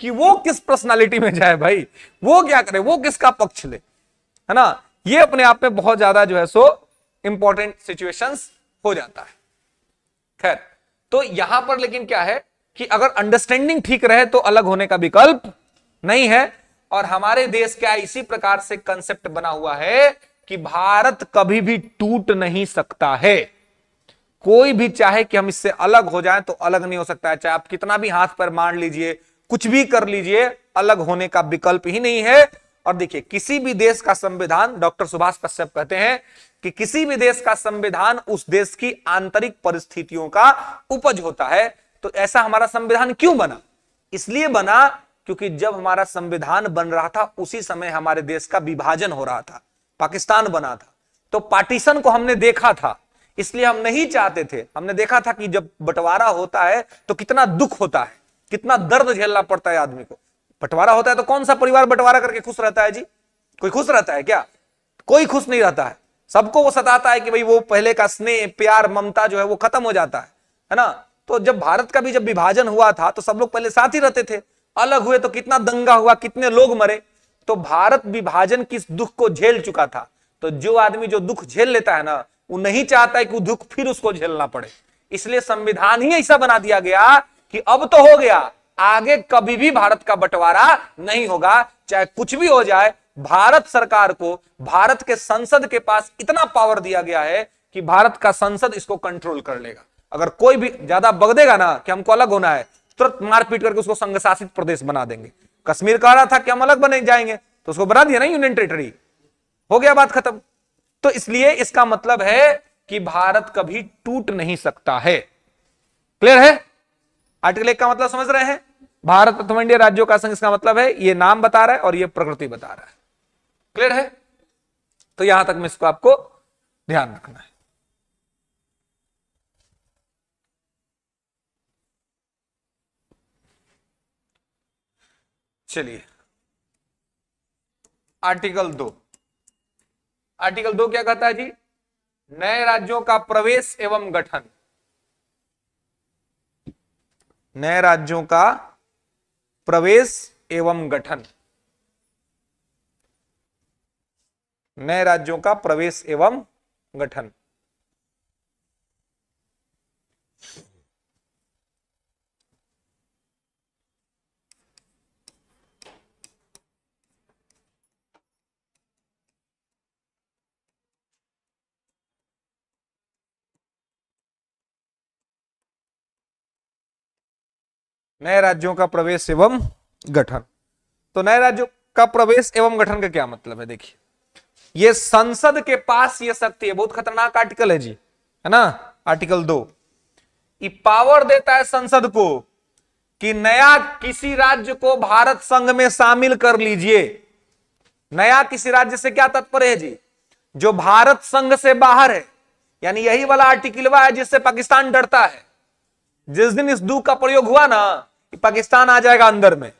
कि वो किस पर्सनालिटी में जाए भाई वो क्या करे वो किसका पक्ष ले है ना ये अपने आप में बहुत ज्यादा जो है सो इंपॉर्टेंट सिचुएशंस हो जाता है खैर तो यहां पर लेकिन क्या है कि अगर अंडरस्टैंडिंग ठीक रहे तो अलग होने का विकल्प नहीं है और हमारे देश का इसी प्रकार से कंसेप्ट बना हुआ है कि भारत कभी भी टूट नहीं सकता है कोई भी चाहे कि हम इससे अलग हो जाए तो अलग नहीं हो सकता है चाहे आप कितना भी हाथ पर मार लीजिए कुछ भी कर लीजिए अलग होने का विकल्प ही नहीं है और देखिए किसी भी देश का संविधान डॉक्टर सुभाष कश्यप कहते हैं कि किसी भी देश का संविधान उस देश की आंतरिक परिस्थितियों का उपज होता है तो ऐसा हमारा संविधान क्यों बना इसलिए बना क्योंकि जब हमारा संविधान बन रहा था उसी समय हमारे देश का विभाजन हो रहा था पाकिस्तान बना था तो पार्टीशन को हमने देखा था इसलिए हम नहीं चाहते थे हमने देखा था कि जब बंटवारा होता है तो कितना दुख होता है कितना दर्द झेलना पड़ता है आदमी को बंटवारा होता है तो कौन सा परिवार बंटवारा करके खुश रहता है जी कोई खुश रहता है क्या कोई खुश नहीं रहता है सबको वो सताता है कि भाई वो पहले का स्नेह प्यार ममता जो है वो खत्म हो जाता है है ना तो जब भारत का भी जब विभाजन हुआ था तो सब लोग पहले साथ ही रहते थे अलग हुए तो कितना दंगा हुआ कितने लोग मरे तो भारत विभाजन किस दुख को झेल चुका था तो जो आदमी जो दुख झेल लेता है ना वो नहीं चाहता है कि दुख फिर उसको झेलना पड़े इसलिए संविधान ही ऐसा बना दिया गया कि अब तो हो गया आगे कभी भी भारत का बंटवारा नहीं होगा चाहे कुछ भी हो जाए भारत सरकार को भारत के संसद के पास इतना पावर दिया गया है कि भारत का संसद इसको कंट्रोल कर लेगा अगर कोई भी ज्यादा बग देगा ना कि हमको अलग होना है तुरंत मारपीट करके उसको संघ शासित प्रदेश बना देंगे कश्मीर कह रहा था कि हम अलग बने जाएंगे तो उसको बना दिया ना यूनियन टेरिटरी हो गया बात खत्म तो इसलिए इसका मतलब है कि भारत कभी टूट नहीं सकता है क्लियर है आर्टिकल एक का मतलब समझ रहे हैं भारत प्रथम इंडिया राज्यों का संघ इसका मतलब है ये नाम बता रहा है और ये प्रकृति बता रहा है क्लियर है तो यहां तक मैं इसको आपको ध्यान रखना है चलिए आर्टिकल दो आर्टिकल दो क्या कहता है जी नए राज्यों का प्रवेश एवं गठन नए राज्यों का प्रवेश एवं गठन नए राज्यों का प्रवेश एवं गठन नए राज्यों का प्रवेश एवं गठन तो नए राज्यों का प्रवेश एवं गठन का क्या मतलब है देखिए ये संसद के पास ये शक्ति है बहुत खतरनाक आर्टिकल है जी है ना आर्टिकल दो पावर देता है संसद को कि नया किसी राज्य को भारत संघ में शामिल कर लीजिए नया किसी राज्य से क्या तात्पर्य है जी जो भारत संघ से बाहर है यानी यही वाला वा है जिससे पाकिस्तान डरता है जिस दिन इस दू का प्रयोग हुआ ना कि पाकिस्तान आ जाएगा अंदर में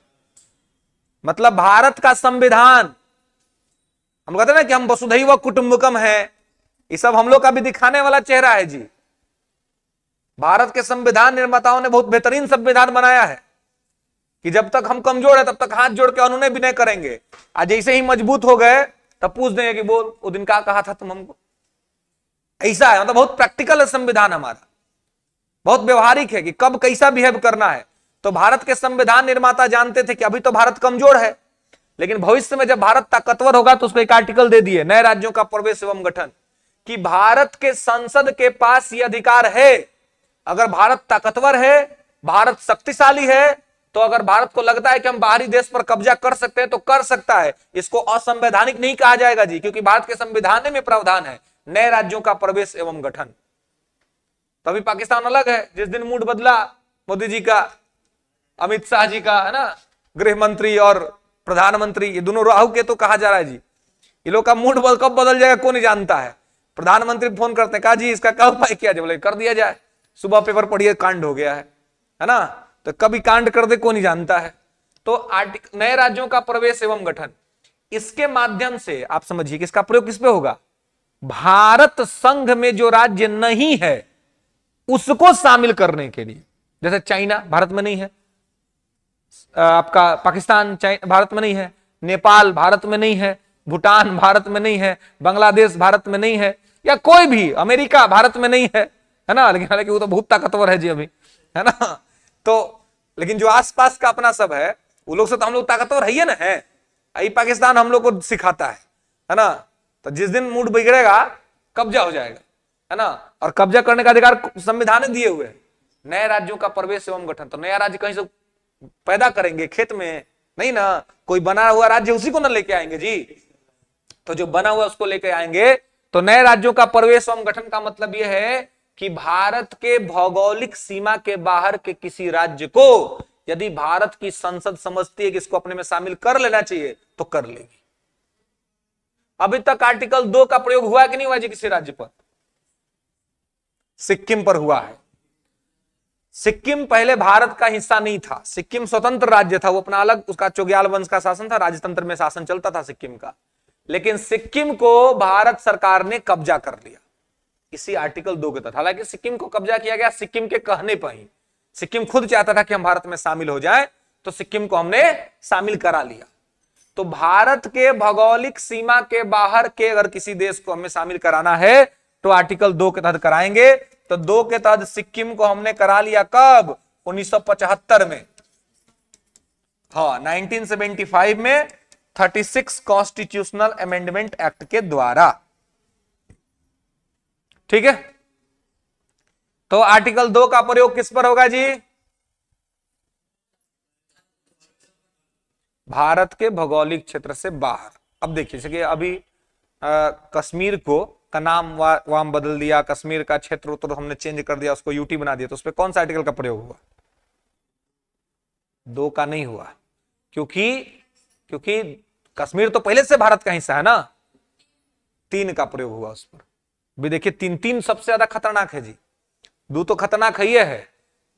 मतलब भारत का संविधान हम कहते ना कि हम वसुधैव कुटुंबकम है ये सब हम लोग का भी दिखाने वाला चेहरा है जी भारत के संविधान निर्माताओं ने बहुत बेहतरीन संविधान बनाया है कि जब तक हम कमजोर है तब तक हाथ जोड़ के अनुनय विनय करेंगे आज ऐसे ही मजबूत हो गए तब पूछ देंगे कि बोल वो दिन क्या कहा था तुम हमको ऐसा है मतलब बहुत प्रैक्टिकल है संविधान हमारा बहुत व्यवहारिक है कि कब कैसा बिहेव करना है तो भारत के संविधान निर्माता जानते थे कि अभी तो भारत कमजोर है लेकिन भविष्य में जब भारत ताकतवर होगा तो उसको एक आर्टिकल दे दिए नए राज्यों का प्रवेश एवं गठन कि भारत के संसद के पास ये अधिकार है अगर भारत ताकतवर है भारत शक्तिशाली है तो अगर भारत को लगता है कि हम बाहरी देश पर कब्जा कर सकते हैं तो कर सकता है इसको असंवैधानिक नहीं कहा जाएगा जी क्योंकि भारत के संविधान में प्रावधान है नए राज्यों का प्रवेश एवं गठन तभी पाकिस्तान अलग है जिस दिन मूड बदला मोदी जी का अमित शाह जी का है ना गृह मंत्री और प्रधानमंत्री ये दोनों राहु के तो कहा जा रहा है जी ये लोग का मूड बल कब बदल जाएगा कौन जानता है प्रधानमंत्री फोन करते हैं कहा जी इसका क्या उपाय किया जाए बोले कर दिया जाए सुबह पेपर पढ़िए कांड हो गया है है ना तो कभी कांड कर दे कौन जानता है तो नए राज्यों का प्रवेश एवं गठन इसके माध्यम से आप समझिए कि इसका प्रयोग किस पे होगा भारत संघ में जो राज्य नहीं है उसको शामिल करने के लिए जैसे चाइना भारत में नहीं है आपका पाकिस्तान भारत में नहीं है नेपाल भारत में नहीं है भूटान भारत में नहीं है बांग्लादेश भारत में नहीं है या कोई भी अमेरिका भारत में नहीं है है ना लेकिन हालांकि वो तो बहुत ताकतवर है जी अभी है ना तो लेकिन जो आसपास का अपना सब है वो लोग से तो हम लोग ताकतवर है ना है ये पाकिस्तान हम लोग को सिखाता है है ना तो जिस दिन मूड बिगड़ेगा कब्जा हो जाएगा है ना और कब्जा करने का अधिकार संविधान दिए हुए नए राज्यों का प्रवेश एवं गठन तो नया राज्य कहीं से पैदा करेंगे खेत में नहीं ना कोई बना हुआ राज्य उसी को ना लेके आएंगे जी तो जो बना हुआ उसको लेके आएंगे तो नए राज्यों का प्रवेश एवं गठन का मतलब यह है कि भारत के भौगोलिक सीमा के बाहर के किसी राज्य को यदि भारत की संसद समझती है कि इसको अपने में शामिल कर लेना चाहिए तो कर लेगी अभी तक आर्टिकल दो का प्रयोग हुआ कि नहीं हुआ जी किसी राज्य पर सिक्किम पर हुआ है सिक्किम पहले भारत का हिस्सा नहीं था सिक्किम स्वतंत्र राज्य था वो अपना अलग उसका चोग्याल वंश का शासन था राजतंत्र में शासन चलता था सिक्किम का लेकिन सिक्किम को भारत सरकार ने कब्जा कर लिया इसी आर्टिकल दो के तहत हालांकि सिक्किम को कब्जा किया गया सिक्किम के कहने पर ही सिक्किम खुद चाहता था कि हम भारत में शामिल हो जाए तो सिक्किम को हमने शामिल करा लिया तो भारत के भौगोलिक सीमा के बाहर के अगर किसी देश को हमें शामिल कराना है तो आर्टिकल दो के तहत कराएंगे तो दो के तहत सिक्किम को हमने करा लिया कब 1975 में हा 1975 में 36 कॉन्स्टिट्यूशनल अमेंडमेंट एक्ट के द्वारा ठीक है तो आर्टिकल दो का प्रयोग किस पर होगा जी भारत के भौगोलिक क्षेत्र से बाहर अब देखिए अभी आ, कश्मीर को का नाम वा, वाम बदल दिया कश्मीर का क्षेत्र उत्तर हमने चेंज कर दिया उसको यूटी बना दिया तो उस पर कौन सा आर्टिकल का प्रयोग हुआ दो का नहीं हुआ क्योंकि क्योंकि कश्मीर तो पहले से भारत का हिस्सा है ना तीन का प्रयोग हुआ उस पर भी देखिए तीन तीन सबसे ज्यादा खतरनाक है जी दो तो खतरनाक है ये है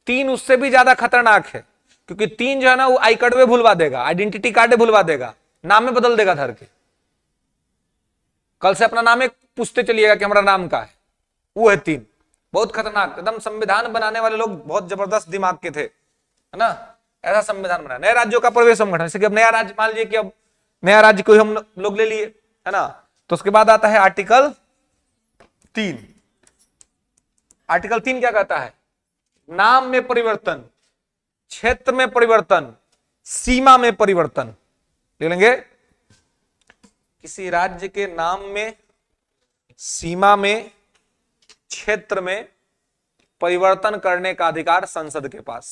तीन उससे भी ज्यादा खतरनाक है क्योंकि तीन जो है ना वो आई कार्ड में भूलवा देगा आइडेंटिटी कार्ड में भूलवा देगा नाम में बदल देगा धर के कल से अपना नाम एक पूछते चलिएगा कि हमारा नाम का है वो है तीन बहुत खतरनाक एकदम संविधान बनाने वाले लोग बहुत जबरदस्त दिमाग के थे है ना ऐसा संविधान बना नए राज्यों का प्रवेश संगठन जैसे कि अब नया राज्य मान लीजिए कि अब नया राज्य को हम लोग ले लिए है ना तो उसके बाद आता है आर्टिकल तीन आर्टिकल तीन क्या कहता है नाम में परिवर्तन क्षेत्र में परिवर्तन सीमा में परिवर्तन ले लेंगे किसी राज्य के नाम में सीमा में क्षेत्र में परिवर्तन करने का अधिकार संसद के पास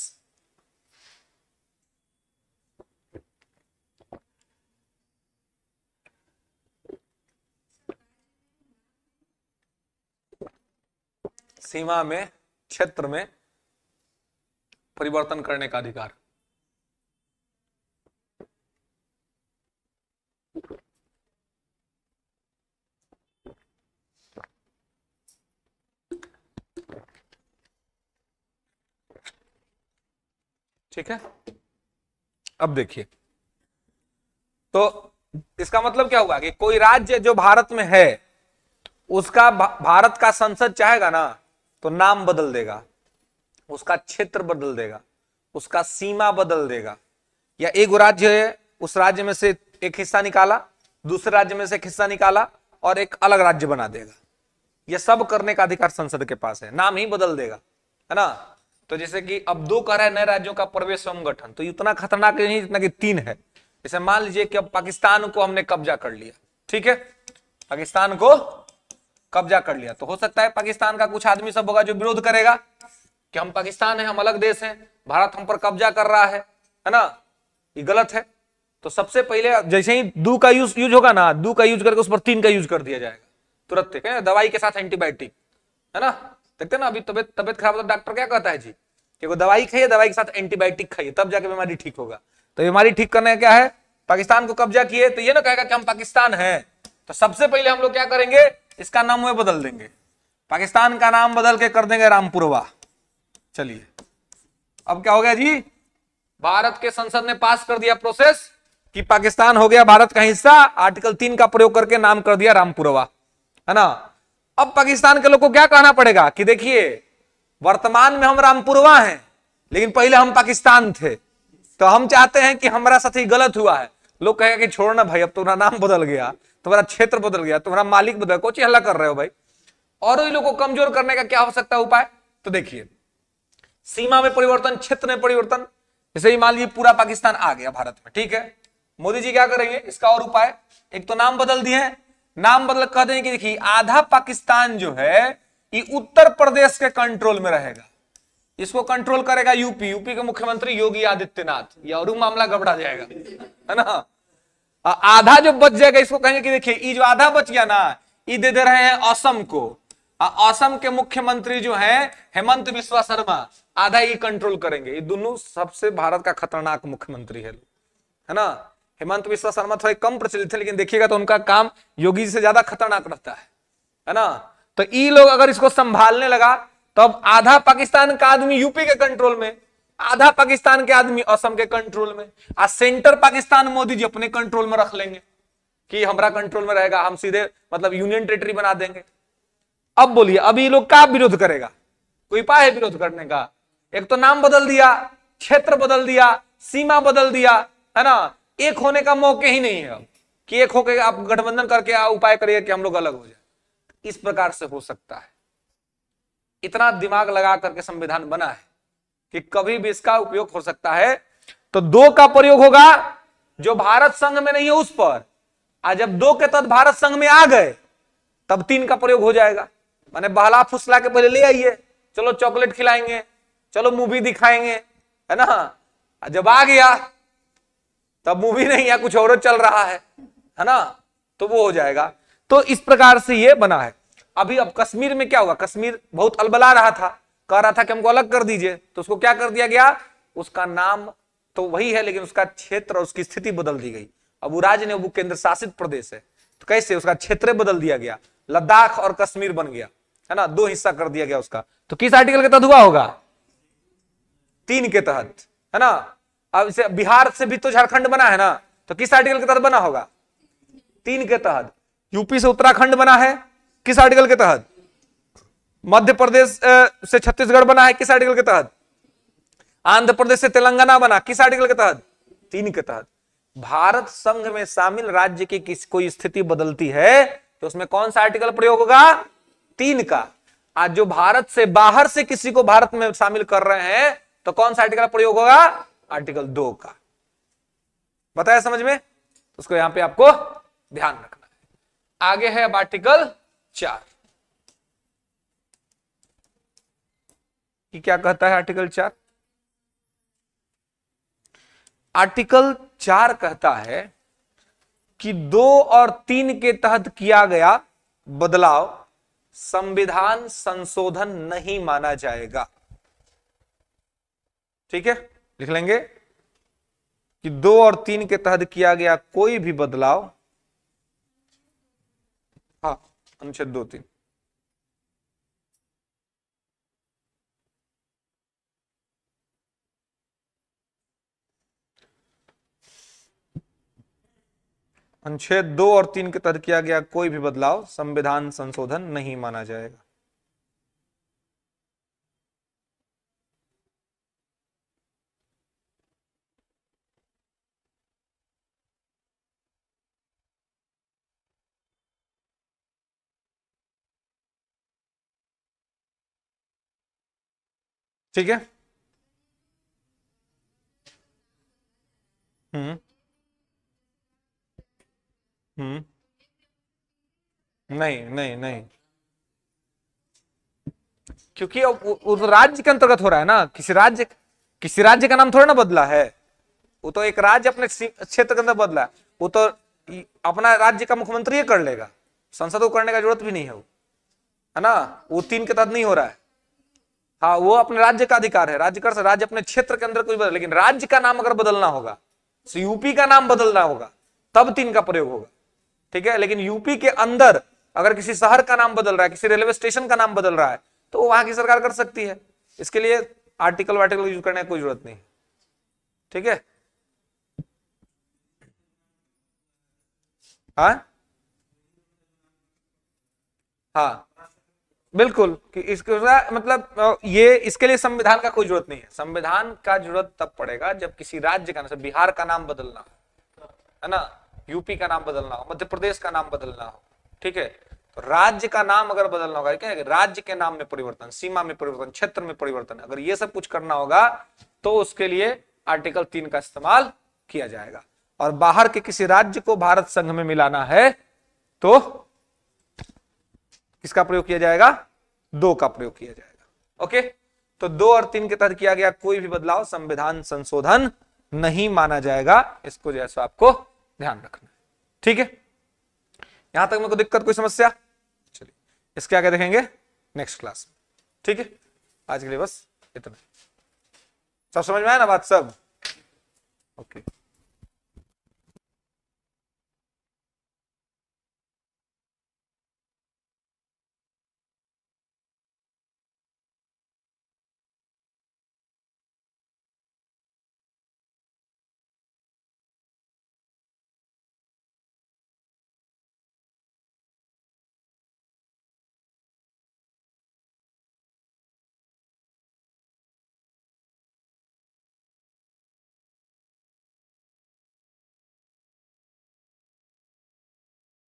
सीमा में क्षेत्र में परिवर्तन करने का अधिकार ठीक है अब देखिए तो इसका मतलब क्या हुआ कि कोई राज्य जो भारत में है उसका भारत का संसद चाहेगा ना तो नाम बदल देगा उसका क्षेत्र बदल देगा उसका सीमा बदल देगा या एक राज्य है उस राज्य में से एक हिस्सा निकाला दूसरे राज्य में से एक हिस्सा निकाला और एक अलग राज्य बना देगा यह सब करने का अधिकार संसद के पास है नाम ही बदल देगा है ना तो जैसे कि अब दो कह रहा है नए राज्यों का प्रवेश संगठन तो इतना खतरनाक नहीं जितना कि तीन है जैसे मान लीजिए कि अब पाकिस्तान को हमने कब्जा कर लिया ठीक है पाकिस्तान को कब्जा कर लिया तो हो सकता है पाकिस्तान का कुछ आदमी सब होगा जो विरोध करेगा कि हम पाकिस्तान है हम अलग देश है भारत हम पर कब्जा कर रहा है है ना ये गलत है तो सबसे पहले जैसे ही दू का यूज यूज होगा ना दू का यूज करके उस पर तीन का यूज कर दिया जाएगा तुरंत दवाई के साथ एंटीबायोटिक है ना देखते ना अभी तबियत तबियत खराब होता तो डॉक्टर क्या कहता है जी कि वो दवाई खाइए दवाई के साथ एंटीबायोटिक खाइए तब जाके बीमारी ठीक होगा तो बीमारी ठीक करने का क्या है पाकिस्तान को कब्जा किए तो ये ना कहेगा कि हम पाकिस्तान है तो सबसे पहले हम लोग क्या करेंगे इसका नाम वह बदल देंगे पाकिस्तान का नाम बदल के कर देंगे रामपुरवा चलिए अब क्या हो गया जी भारत के संसद ने पास कर दिया प्रोसेस कि पाकिस्तान हो गया भारत का हिस्सा आर्टिकल तीन का प्रयोग करके नाम कर दिया रामपुरवा है ना अब पाकिस्तान के लोग को क्या कहना पड़ेगा कि देखिए वर्तमान में हम रामपुरवा हैं लेकिन पहले हम पाकिस्तान थे तो हम चाहते हैं कि हमारा साथ ही गलत हुआ है लोग कहेगा कि ना भाई अब तुम्हारा नाम बदल गया तुम्हारा क्षेत्र बदल गया तुम्हारा मालिक बदल कोची हल्ला कर रहे हो भाई और लोग को कमजोर करने का क्या हो सकता है उपाय तो देखिए सीमा में परिवर्तन क्षेत्र में परिवर्तन जैसे ही मान लीजिए पूरा पाकिस्तान आ गया भारत में ठीक है मोदी जी क्या करेंगे इसका और उपाय एक तो नाम बदल दिए हैं नाम बदल कह दें कि देखिए आधा पाकिस्तान जो है ये उत्तर प्रदेश के कंट्रोल में रहेगा इसको कंट्रोल करेगा यूपी यूपी के मुख्यमंत्री योगी आदित्यनाथ या और मामला गबड़ा जाएगा है ना आधा जो बच जाएगा इसको कहेंगे कि देखिए ये जो आधा बच गया ना ये दे दे रहे हैं असम को असम के मुख्यमंत्री जो है हेमंत बिस्वा शर्मा आधा ये कंट्रोल करेंगे ये दोनों सबसे भारत का खतरनाक मुख्यमंत्री है है ना हेमंत बिस्वा शर्मा थोड़े कम प्रचलित है लेकिन देखिएगा तो उनका काम योगी जी से ज्यादा खतरनाक रहता है है ना तो ई लोग अगर इसको संभालने लगा तो अब आधा पाकिस्तान का आदमी यूपी के कंट्रोल में आधा पाकिस्तान के आदमी असम के कंट्रोल में आ सेंटर पाकिस्तान मोदी जी अपने कंट्रोल में रख लेंगे कि हमारा कंट्रोल में रहेगा हम सीधे मतलब यूनियन टेरिटरी बना देंगे अब बोलिए अब ये लोग का विरोध करेगा कोई उपाय है विरोध करने का एक तो नाम बदल दिया क्षेत्र बदल दिया सीमा बदल दिया है ना एक होने का मौके ही नहीं है कि एक होकर आप गठबंधन करके उपाय करिए कि हम लोग अलग हो जाए इस प्रकार से हो सकता है इतना दिमाग लगा करके संविधान बना है कि कभी भी इसका उपयोग हो सकता है तो दो का प्रयोग होगा जो भारत संघ में नहीं है उस पर आ जब दो के तहत भारत संघ में आ गए तब तीन का प्रयोग हो जाएगा मैंने बहला फुसला के पहले ले आइए चलो चॉकलेट खिलाएंगे चलो मूवी दिखाएंगे है ना जब आ गया तब मूवी नहीं है कुछ और चल रहा है है ना तो वो हो जाएगा तो इस प्रकार से ये बना है अभी अब कश्मीर में क्या हुआ कश्मीर बहुत अलबला रहा था कह रहा था कि हमको अलग कर दीजिए तो उसको क्या कर दिया गया उसका नाम तो वही है लेकिन उसका क्षेत्र और उसकी स्थिति बदल दी गई अब वो राज्य ने वो केंद्र शासित प्रदेश है तो कैसे उसका क्षेत्र बदल दिया गया लद्दाख और कश्मीर बन गया है ना दो हिस्सा कर दिया गया उसका तो किस आर्टिकल के तहत हुआ होगा तीन के तहत है ना अब इसे बिहार से भी तो झारखंड बना है ना तो किस आर्टिकल के तहत बना होगा तीन के तहत यूपी से उत्तराखंड बना है किस आर्टिकल के तहत मध्य प्रदेश से छत्तीसगढ़ बना है किस आर्टिकल के तहत आंध्र प्रदेश से तेलंगाना बना किस आर्टिकल के तहत तीन के तहत भारत संघ में शामिल राज्य की किस कोई स्थिति बदलती है तो उसमें कौन सा आर्टिकल प्रयोग होगा तीन का आज जो भारत से बाहर से किसी को भारत में शामिल कर रहे हैं तो कौन सा आर्टिकल प्रयोग होगा आर्टिकल दो का बताया समझ में तो उसको यहां पे आपको ध्यान रखना है आगे है अब आर्टिकल चार कि क्या कहता है आर्टिकल चार आर्टिकल चार कहता है कि दो और तीन के तहत किया गया बदलाव संविधान संशोधन नहीं माना जाएगा ठीक है लिख लेंगे कि दो और तीन के तहत किया गया कोई भी बदलाव हा अनुच्छेद दो तीन अनुच्छेद दो और तीन के तहत किया गया कोई भी बदलाव संविधान संशोधन नहीं माना जाएगा ठीक है हम्म हम्म नहीं नहीं नहीं क्योंकि उस राज्य के अंतर्गत हो रहा है ना किसी राज्य किसी राज्य का नाम थोड़ा ना बदला है वो तो एक राज्य अपने क्षेत्र के अंदर बदला है वो तो अपना राज्य का मुख्यमंत्री ही कर लेगा संसद को करने का जरूरत भी नहीं है वो है ना वो तीन के तहत नहीं हो रहा है हाँ वो अपने राज्य का अधिकार है राज्य कर राज्य अपने क्षेत्र के अंदर कोई बदल लेकिन राज्य का नाम अगर बदलना होगा तो यूपी का नाम बदलना होगा तब तीन का प्रयोग होगा ठीक है लेकिन यूपी के अंदर अगर किसी शहर का नाम बदल रहा है किसी रेलवे स्टेशन का नाम बदल रहा है तो वहां की सरकार कर सकती है इसके लिए आर्टिकल वार्टिकल यूज करने की कोई जरूरत नहीं ठीक है हाँ हाँ बिल्कुल कि इसका मतलब ये इसके लिए संविधान का कोई जरूरत नहीं है संविधान का जरूरत तब पड़ेगा जब किसी राज्य का नाम बिहार का नाम बदलना हो है ना यूपी का नाम बदलना हो मध्य प्रदेश का नाम बदलना हो ठीक है तो राज्य का नाम अगर बदलना होगा क्या राज्य के नाम में परिवर्तन सीमा में परिवर्तन क्षेत्र में परिवर्तन अगर ये सब कुछ करना होगा तो उसके लिए आर्टिकल तीन का इस्तेमाल किया जाएगा और बाहर के किसी राज्य को भारत संघ में मिलाना है तो किसका प्रयोग किया जाएगा दो का प्रयोग किया जाएगा ओके तो दो और तीन के तहत किया गया कोई भी बदलाव संविधान संशोधन नहीं माना जाएगा इसको जो है सो आपको ध्यान रखना ठीक है यहां तक मेरे को दिक्कत कोई समस्या चलिए इसके आगे देखेंगे नेक्स्ट क्लास में ठीक है आज के लिए बस इतना सब समझ में आया ना बात सब ओके okay.